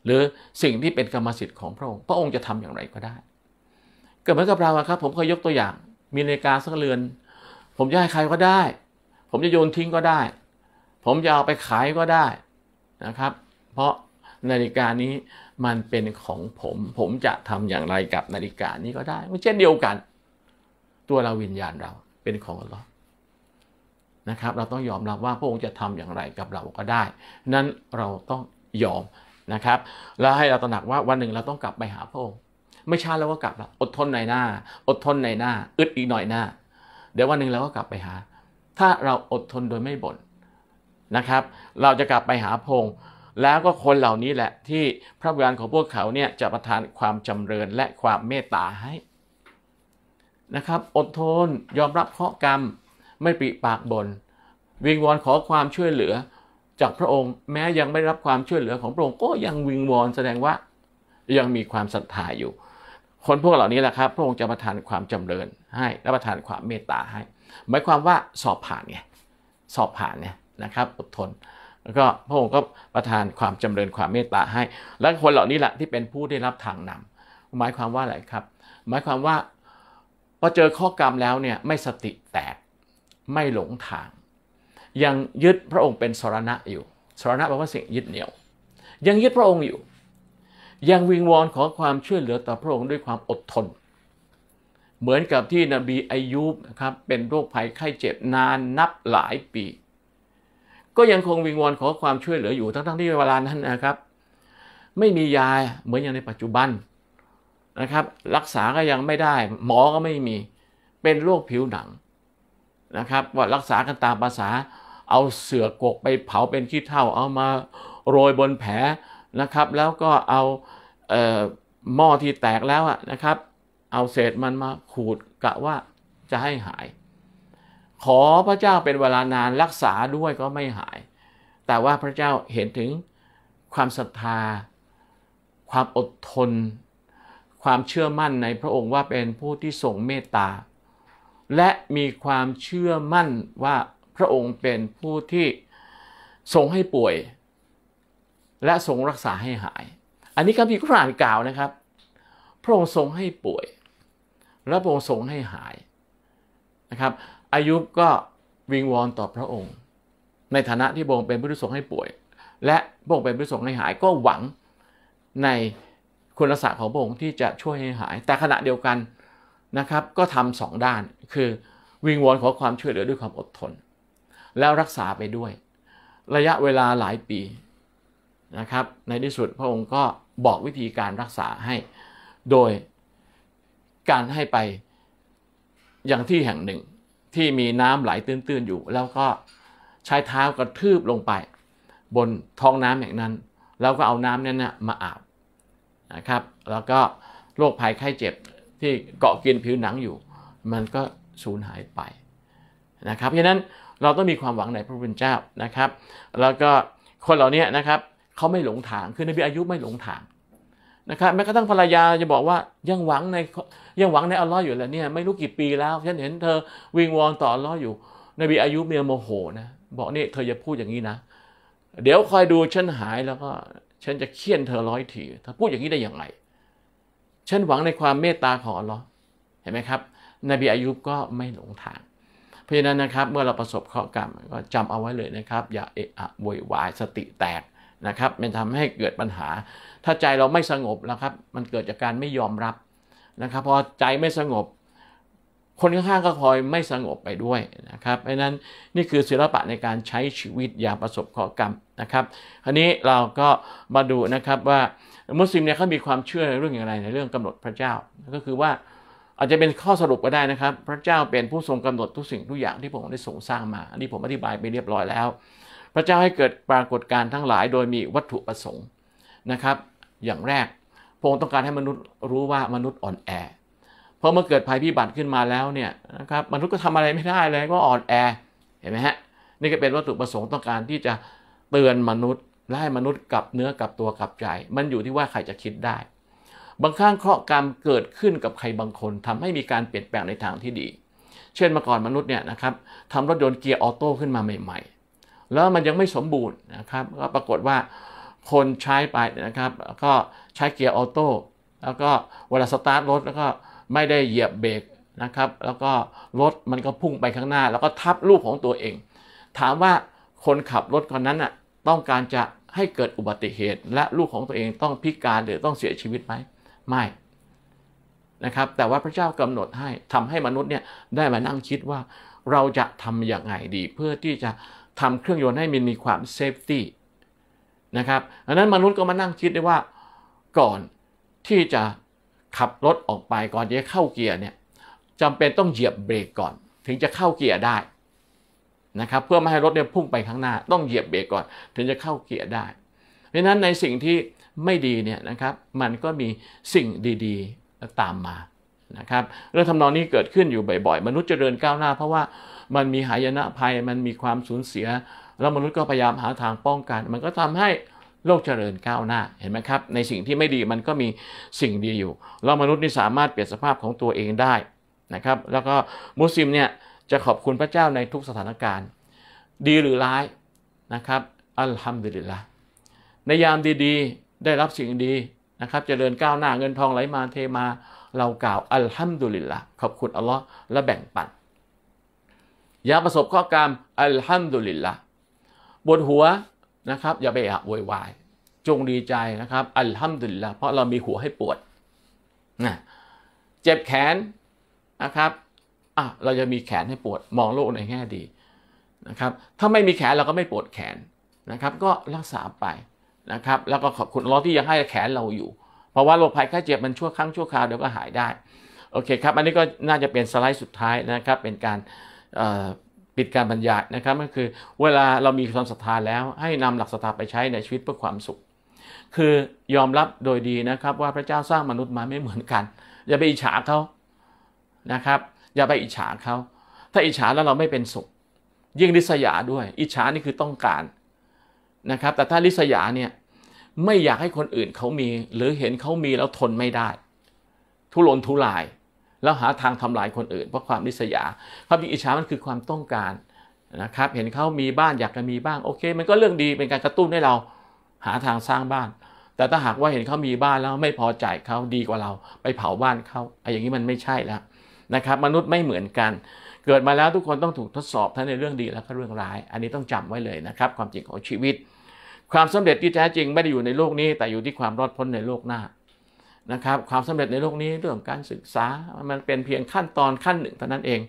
หรือสิ่งที่เป็นกรรมสิทธิ์ของพระองค์พระองค์จะทำอย่างไรก็ได้ก็เหมือนกับเราครับ ผมเคยยกตัวอย่าง มีนาฬิกาสักเรือน ผมจะให้ใครก็ได้ ผมจะโยนทิ้งก็ได้ผมจะเอาไปขายก็ได้นะครับ เพราะนาฬิกานี้มันเป็นของผม ผมจะทำอย่างไรกับนาฬิกานี้ก็ได้เช่นเดียวกัน ตัวเราวิญญาณเราเป็นของเรานะครับ เราต้องยอมรับว่าพระองค์จะทำอย่างไรกับเราก็ได้นั้นเราต้องยอมนะครับ แล้วให้เราตระหนักว่าวันหนึ่งเราต้องกลับไปหาพระองค์ไม่ช้าเราก็กลับละอดทนในหน้า อดทนในหน้า อึดอีกหน่อยหน้า เดี๋ยววันหนึ่งเราก็กลับไปหา ถ้าเราอดทนโดยไม่บน่นนะครับเราจะกลับไปหาพง์แล้วก็คนเหล่านี้แหละที่พระวิญญาณของพวกเขาเนี่ยจะประทานความจำเริญและความเมตตาให้นะครับอดทนยอมรับเคราะกรรมไม่ปีปากบนวิงวอนขอความช่วยเหลือจากพระองค์แม้ยังไม่รับความช่วยเหลือของพระองค์ ก็ยังวิงวอนแสดงว่ายังมีความศรัทธาอยู่ คนพวกเหล่านี้แหละครับพระองค์จะประทานความจำเริญ ให้และประทานความเมตตาให้หมายความว่าสอบผ่านไงสอบผ่านไงนะครับอดทนแล้วก็พระองค์ก็ประทานความจำเริญความเมตตาให้ และคนเหล่านี้แหละที่เป็นผู้ได้รับทางนำ หมายความว่าอะไรครับ หมายความว่าพอเจอข้อกรรมแล้วเนี่ยไม่สติแตกไม่หลงทาง ยังยึดพระองค์เป็นสรณะอยู่สรณะแปลว่าสิ่งยึดเหนี่ยว ยังยึดพระองค์อยู่ ยังวิงวอนขอความช่วยเหลือต่อพระองค์ด้วยความอดทน เหมือนกับที่นบีอายุบนะครับเป็นโรคภัยไข้เจ็บนานนับหลายปีก็ยังคงวิงวอนขอความช่วยเหลืออยู่ทั้ง ๆ ที่เวลานั้นนะครับ ไม่มียาเหมือนอย่างในปัจจุบันนะครับ รักษาก็ยังไม่ได้ หมอก็ไม่มี เป็นโรคผิวหนังนะครับว่ารักษากันตามภาษาเอาเสือกกไปเผาเป็นขี้เถ้าเอามาโรยบนแผลนะครับ แล้วก็เอาเออหม้อที่แตกแล้วนะครับ เอาเศษมันมาขูดกะว่าจะให้หายขอพระเจ้าเป็นเวลานานรักษาด้วยก็ไม่หาย แต่ว่าพระเจ้าเห็นถึงความศรัทธา ความอดทน ความเชื่อมั่นในพระองค์ว่าเป็นผู้ที่ทรงเมตตา และมีความเชื่อมั่นว่าพระองค์เป็นผู้ที่ทรงให้ป่วย และทรงรักษาให้หาย อันนี้คำพีขาออ่านกล่าวนะครับ พระองค์ทรงให้ป่วย และพระองค์ทรงให้หายนะครับอายุบก็วิงวอนต่อพระองค์ ในฐานะที่พระองค์เป็นผู้ท่งรงให้ป่วย และพระองค์เป็นผู้ทรงงให้หายก็หวังในคุณลักษณะของพระองค์ที่จะช่วยให้หาย แต่ขณะเดียวกันนะครับก็ทำสองด้านคือวิงวอนขอความช่วยเหลือด้วยความอดทน แล้วรักษาไปด้วย ระยะเวลาหลายปีนะครับในที่สุดพระองค์ก็บอกวิธีการรักษาให้โดยการให้ไปอย่างที่แห่งหนึ่งที่มีน้ำไหลตื้น ๆ อยู่ แล้วก็ใช้เท้ากระทืบลงไป บนท้องน้ำแห่งนั้น แล้วก็เอาน้ำนั้นนะมาอาบนะครับแล้วก็โรคภัยไข้เจ็บที่เกาะกินผิวหนังอยู่ มันก็สูญหายไปนะครับเพราะนั้นเราต้องมีความหวังในพระบุญเจ้านะครับแล้วก็คนเหล่านี้นะครับเขาไม่หลงทางคือในบีอายุไม่หลงทางนะครับแม้กระทั่งภรรยาจะบอกว่ายังหวังในยังหวังในอัลลอฮ์อยู่แหละเนี่ยไม่รู้กี่ปีแล้วฉันเห็นเธอวิงวอนต่ออัลลอฮ์อยู่นบีอายุเมียโมโหนะ บอกนี่เธออย่าพูดอย่างนี้นะ เดี๋ยวคอยดูฉันหายแล้วก็ ฉันจะเคี่ยนเธอร้อยทีเธอพูดอย่างนี้ได้อย่างไรฉันหวังในความเมตตาของอัลลอฮ์เห็นไหมครับนบีอายุก็ไม่หลงทางเพราะฉะนั้นนะครับ เมื่อเราประสบข้อกรรมก็จำเอาไว้เลยนะครับ อย่าเอะอะโวยวาย สติแตกนะครับมันทำให้เกิดปัญหา ถ้าใจเราไม่สงบนะครับ มันเกิดจากการไม่ยอมรับนะครับพอใจไม่สงบ คนข้างๆก็คอยไม่สงบไปด้วยนะครับ เพราะนั้นนี่คือศิลปะในการใช้ชีวิตอย่างประสบข้อกรรมนะครับ คราวนี้เราก็มาดูนะครับว่ามุสลิมเนี่ยเขามีความเชื่อในเรื่องอย่างไรในเรื่องกำหนดพระเจ้าก็คือว่าอาจจะเป็นข้อสรุปก็ได้นะครับ พระเจ้าเป็นผู้ทรงกำหนดทุกสิ่งทุกอย่างที่พระองค์ได้ทรงสร้างมาอันนี้ผมอธิบายไปเรียบร้อยแล้วพระเจ้าให้เกิดปรากฏการณ์ทั้งหลายโดยมีวัตถุประสงค์นะครับ อย่างแรก พระองค์ต้องการให้มนุษย์รู้ว่ามนุษย์อ่อนแอ เพราะเมื่อเกิดภัยพิบัติขึ้นมาแล้วเนี่ยนะครับ มนุษย์ก็ทำอะไรไม่ได้เลยก็อ่อนแอ เห็นไหมฮะ นี่ก็เป็นวัตถุประสงค์ต้องการที่จะเตือนมนุษย์และให้มนุษย์กลับเนื้อกลับตัวกลับใจ มันอยู่ที่ว่าใครจะคิดได้ บางครั้งเคราะห์กรรมเกิดขึ้นกับใครบางคน ทำให้มีการเปลี่ยนแปลงในทางที่ดี เช่นเมื่อก่อนมนุษย์เนี่ยนะครับทำรถยนต์เกียร์ออโต้ขึ้นมาใหม่ ๆแล้วมันยังไม่สมบูรณ์นะครับ ก็ปรากฏว่าคนใช้ไปนะครับ ก็ใช้เกียร์ออโต้แล้วก็เวลาสตาร์ทรถแล้วก็ไม่ได้เหยียบเบรกนะครับ แล้วก็รถมันก็พุ่งไปข้างหน้า แล้วก็ทับลูกของตัวเอง ถามว่าคนขับรถคนนั้นอ่ะต้องการจะให้เกิดอุบัติเหตุ และลูกของตัวเองต้องพิการหรือต้องเสียชีวิตไหมไม่นะครับแต่ว่าพระเจ้ากำหนดให้ทำให้มนุษย์เนี่ยได้มานั่งคิดว่าเราจะทํำยังไงดี เพื่อที่จะทำเครื่องยนต์ให้มันมีความเซฟตี้นะครับอันนั้นมนุษย์ก็มานั่งคิดได้ว่า ก่อนที่จะขับรถออกไปก่อนจะเข้าเกียร์เนี่ยจำเป็นต้องเหยียบเบรกก่อน ถึงจะเข้าเกียร์ได้นะครับเพื่อไม่ให้รถเนี่ยพุ่งไปข้างหน้า ต้องเหยียบเบรกก่อน ถึงจะเข้าเกียร์ได้ เพราะนั้นในสิ่งที่ไม่ดีเนี่ยนะครับมันก็มีสิ่งดีๆตามมานะครับเรื่องทำนองนี้เกิดขึ้นอยู่บ่อยๆมนุษย์เจริญก้าวหน้า เพราะว่ามันมีหายนะภัยมันมีความสูญเสีย แล้วมนุษย์ก็พยายามหาทางป้องกัน มันก็ทำให้โลกเจริญก้าวหน้าเห็นไหมครับ ในสิ่งที่ไม่ดีมันก็มีสิ่งดีอยู่แล้วมนุษย์นี่สามารถเปลี่ยนสภาพของตัวเองได้นะครับ แล้วก็มุสลิมเนี่ย จะขอบคุณพระเจ้าในทุกสถานการณ์ ดีหรือร้ายนะครับอัลฮัมดุลิลละในยามดีๆได้รับสิ่งดีนะครับจเจริญก้าวหน้าเงินทองไหลมาเทมาเรากล่าวอัลฮัมดุลิลละขอบคุณอัลลอฮ์และแบ่งปันอย่าประสบข้อกรรมอัลฮัมดุลิลละบนหัวนะครับ อย่าไปอะโวยวายจงดีใจนะครับอัลฮัมดุลิลละเพราะเรามีหัวให้ปวดนะเจ็บแขนนะครับอ่ะเราจะมีแขนให้ปวดมองโลกในแง่ดีนะครับถ้าไม่มีแขนเราก็ไม่ปวดแขนนะครับ ก็รักษาไปนะครับ แล้วก็ขอบคุณล้อที่ยังให้แขนเราอยู่เพราะว่าโรคภัยไข้เจ็บ มันชั่วครั้งชั่วคราว เดี๋ยวก็หายได้โอเคครับอันนี้ก็น่าจะเป็นสไลด์สุดท้ายนะครับเป็นการปิดการบรรยายนะครับก็คือ เวลาเรามีความศรัทธาแล้วให้นำหลักศรัทธาไปใช้ในชีวิตเพื่อความสุข คือยอมรับโดยดีนะครับ ว่าพระเจ้าสร้างมนุษย์มาไม่เหมือนกัน อย่าไปอิจฉาเขานะครับ อย่าไปอิจฉาเขาถ้าอิจฉาแล้วเราไม่เป็นสุข ยิ่งริษยาด้วย อิจฉานี่คือต้องการนะครับแต่ถ้าริษยาเนี่ยไม่อยากให้คนอื่นเขามีหรือเห็นเขามีแล้วทนไม่ได้ ทุรนทุรายแล้วหาทางทำลายคนอื่นเพราะความริษยาความจอิจฉามันคือความต้องการนะครับเห็นเขามีบ้านอยากจะมีบ้างโอเคมันก็เรื่องดีเป็นการกระตุ้นให้เราหาทางสร้างบ้าน แต่ถ้าหากว่าเห็นเขามีบ้านแล้วไม่พอใจเขาดีกว่าเราไปเผาบ้านเขาไอ้อย่างนี้มันไม่ใช่แล้วนะครับมนุษย์ไม่เหมือนกัน เกิดมาแล้วทุกคนต้องถูกทดสอบทั้งในเรื่องดีและก็เรื่องร้าย อันนี้ต้องจำไว้เลยนะครับความจริงของชีวิต ความสำเร็จที่แท้จริงไม่ได้อยู่ในโลกนี้แต่อยู่ที่ความรอดพ้นในโลกหน้านะครับความสำเร็จในโลกนี้เรื่องการศึกษามันเป็นเพียงขั้นตอนขั้นหนึ่งเท่านั้นเอง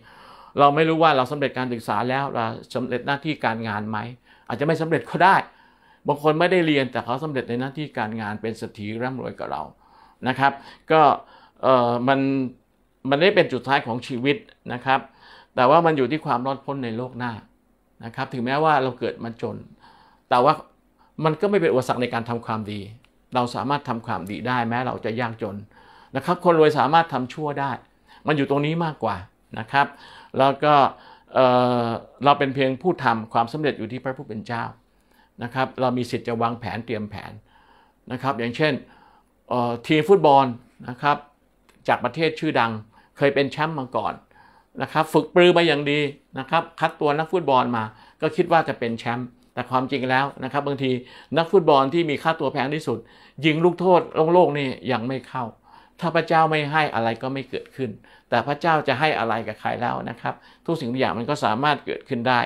เราไม่รู้ว่าเราสำเร็จการศึกษาแล้วเราสำเร็จหน้าที่การงานไหมอาจจะไม่สำเร็จก็ได้บางคนไม่ได้เรียนแต่เขาสำเร็จในหน้าที่การงานเป็นเศรษฐีร่ำรวยกับเรานะครับ ก็เออมันมันได้เป็นจุดท้ายของชีวิตนะครับ แต่ว่ามันอยู่ที่ความรอดพ้นในโลกหน้านะครับถึงแม้ว่าเราเกิดมาจน แต่ว่ามันก็ไม่เป็นอุปสรรคในการทำความดีเราสามารถทำความดีได้แม้เราจะยากจนนะครับ คนรวยสามารถทำชั่วได้ มันอยู่ตรงนี้มากกว่านะครับแล้วก็เเราเป็นเพียงผู้ทำความสำเร็จอยู่ที่พระผู้เป็นเจ้านะครับเรามีสิทธิ์จะวางแผนเตรียมแผนนะครับอย่างเช่นทีมฟุตบอลนะครับจากประเทศชื่อดังเคยเป็นแชมป์มาก่อนนะครับฝึกปรือมาอย่างดีนะครับคัดตัวนักฟุตบอลมาก็คิดว่าจะเป็นแชมป์แต่ความจริงแล้วนะครับ บางทีนักฟุตบอลที่มีค่าตัวแพงที่สุดยิงลูกโทษลงโลกนี่ยังไม่เข้า ถ้าพระเจ้าไม่ให้อะไรก็ไม่เกิดขึ้น แต่พระเจ้าจะให้อะไรกับใครแล้วนะครับทุกสิ่งทุกอย่างมันก็สามารถเกิดขึ้นได้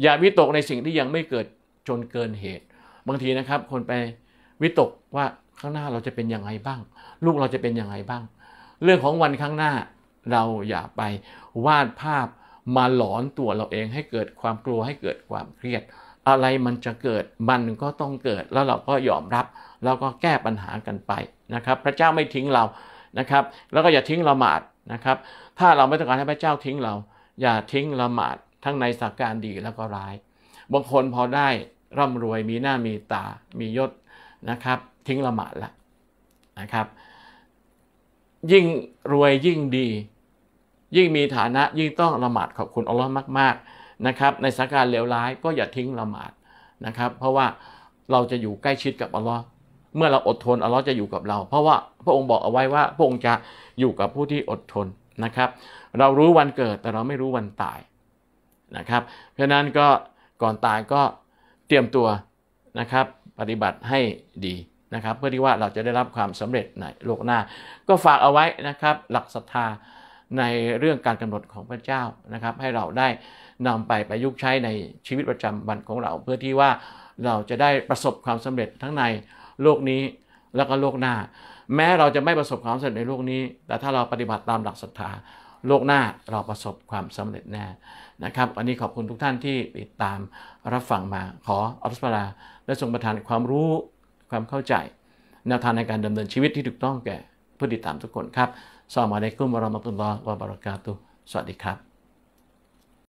อย่าวิตกในสิ่งที่ยังไม่เกิดจนเกินเหตุ บางทีนะครับคนไปวิตกว่าข้างหน้าเราจะเป็นยังไงบ้าง ลูกเราจะเป็นยังไงบ้าง เรื่องของวันข้างหน้า เราอย่าไปวาดภาพมาหลอนตัวเราเองให้เกิดความกลัวให้เกิดความเครียดอะไรมันจะเกิดมันก็ต้องเกิดแล้วเราก็ยอมรับ แล้วก็แก้ปัญหากันไปนะครับ พระเจ้าไม่ทิ้งเรานะครับแล้วก็อย่าทิ้งละหมาดนะครับ ถ้าเราไม่ต้องการให้พระเจ้าทิ้งเรา อย่าทิ้งละหมาดทั้งในสักการดีแล้วก็ร้ายบางคนพอได้ร่ำรวยมีหน้ามีตามียศนะครับ ทิ้งละหมาดละนะครับ ยิ่งรวยยิ่งดี ยิ่งมีฐานะยิ่งต้องละหมาดขอบคุณอัลลอฮ์มากๆนะครับในสถานการณ์เลวร้ายก็อย่าทิ้งละหมาดนะครับเพราะว่าเราจะอยู่ใกล้ชิดกับอัลลอฮ์เมื่อเราอดทนอัลลอฮ์จะอยู่กับเรา เพราะว่าพระองค์บอกเอาไว้ว่า พระองค์จะอยู่กับผู้ที่อดทนนะครับ เรารู้วันเกิดแต่เราไม่รู้วันตายนะครับเพราะนั้นก็ก่อนตายก็เตรียมตัวนะครับปฏิบัติให้ดีนะครับเพื่อที่ว่าเราจะได้รับความสำเร็จในโลกหน้า ก็ฝากเอาไว้นะครับหลักศรัทธาในเรื่องการกำหนดของพระเจ้านะครับให้เราได้นำไปประยุกต์ใช้ในชีวิตประจำวันของเราเพื่อที่ว่าเราจะได้ประสบความสำเร็จทั้งในโลกนี้แล้วก็โลกหน้า แม้เราจะไม่ประสบความสำเร็จในโลกนี้ แต่ถ้าเราปฏิบัติตามหลักศรัทธาโลกหน้าเราประสบความสำเร็จแน่นะครับวันนี้ขอบคุณทุกท่านที่ติดตามรับฟังมาขออัลสปาราและทรงประทานความรู้ความเข้าใจแนวทางในการดำเนินชีวิตที่ถูกต้องแก่ผู้ติดตามทุกคนครับสวัสดีคุณรมตุลลอวะบารากาตุสวัสดีครับ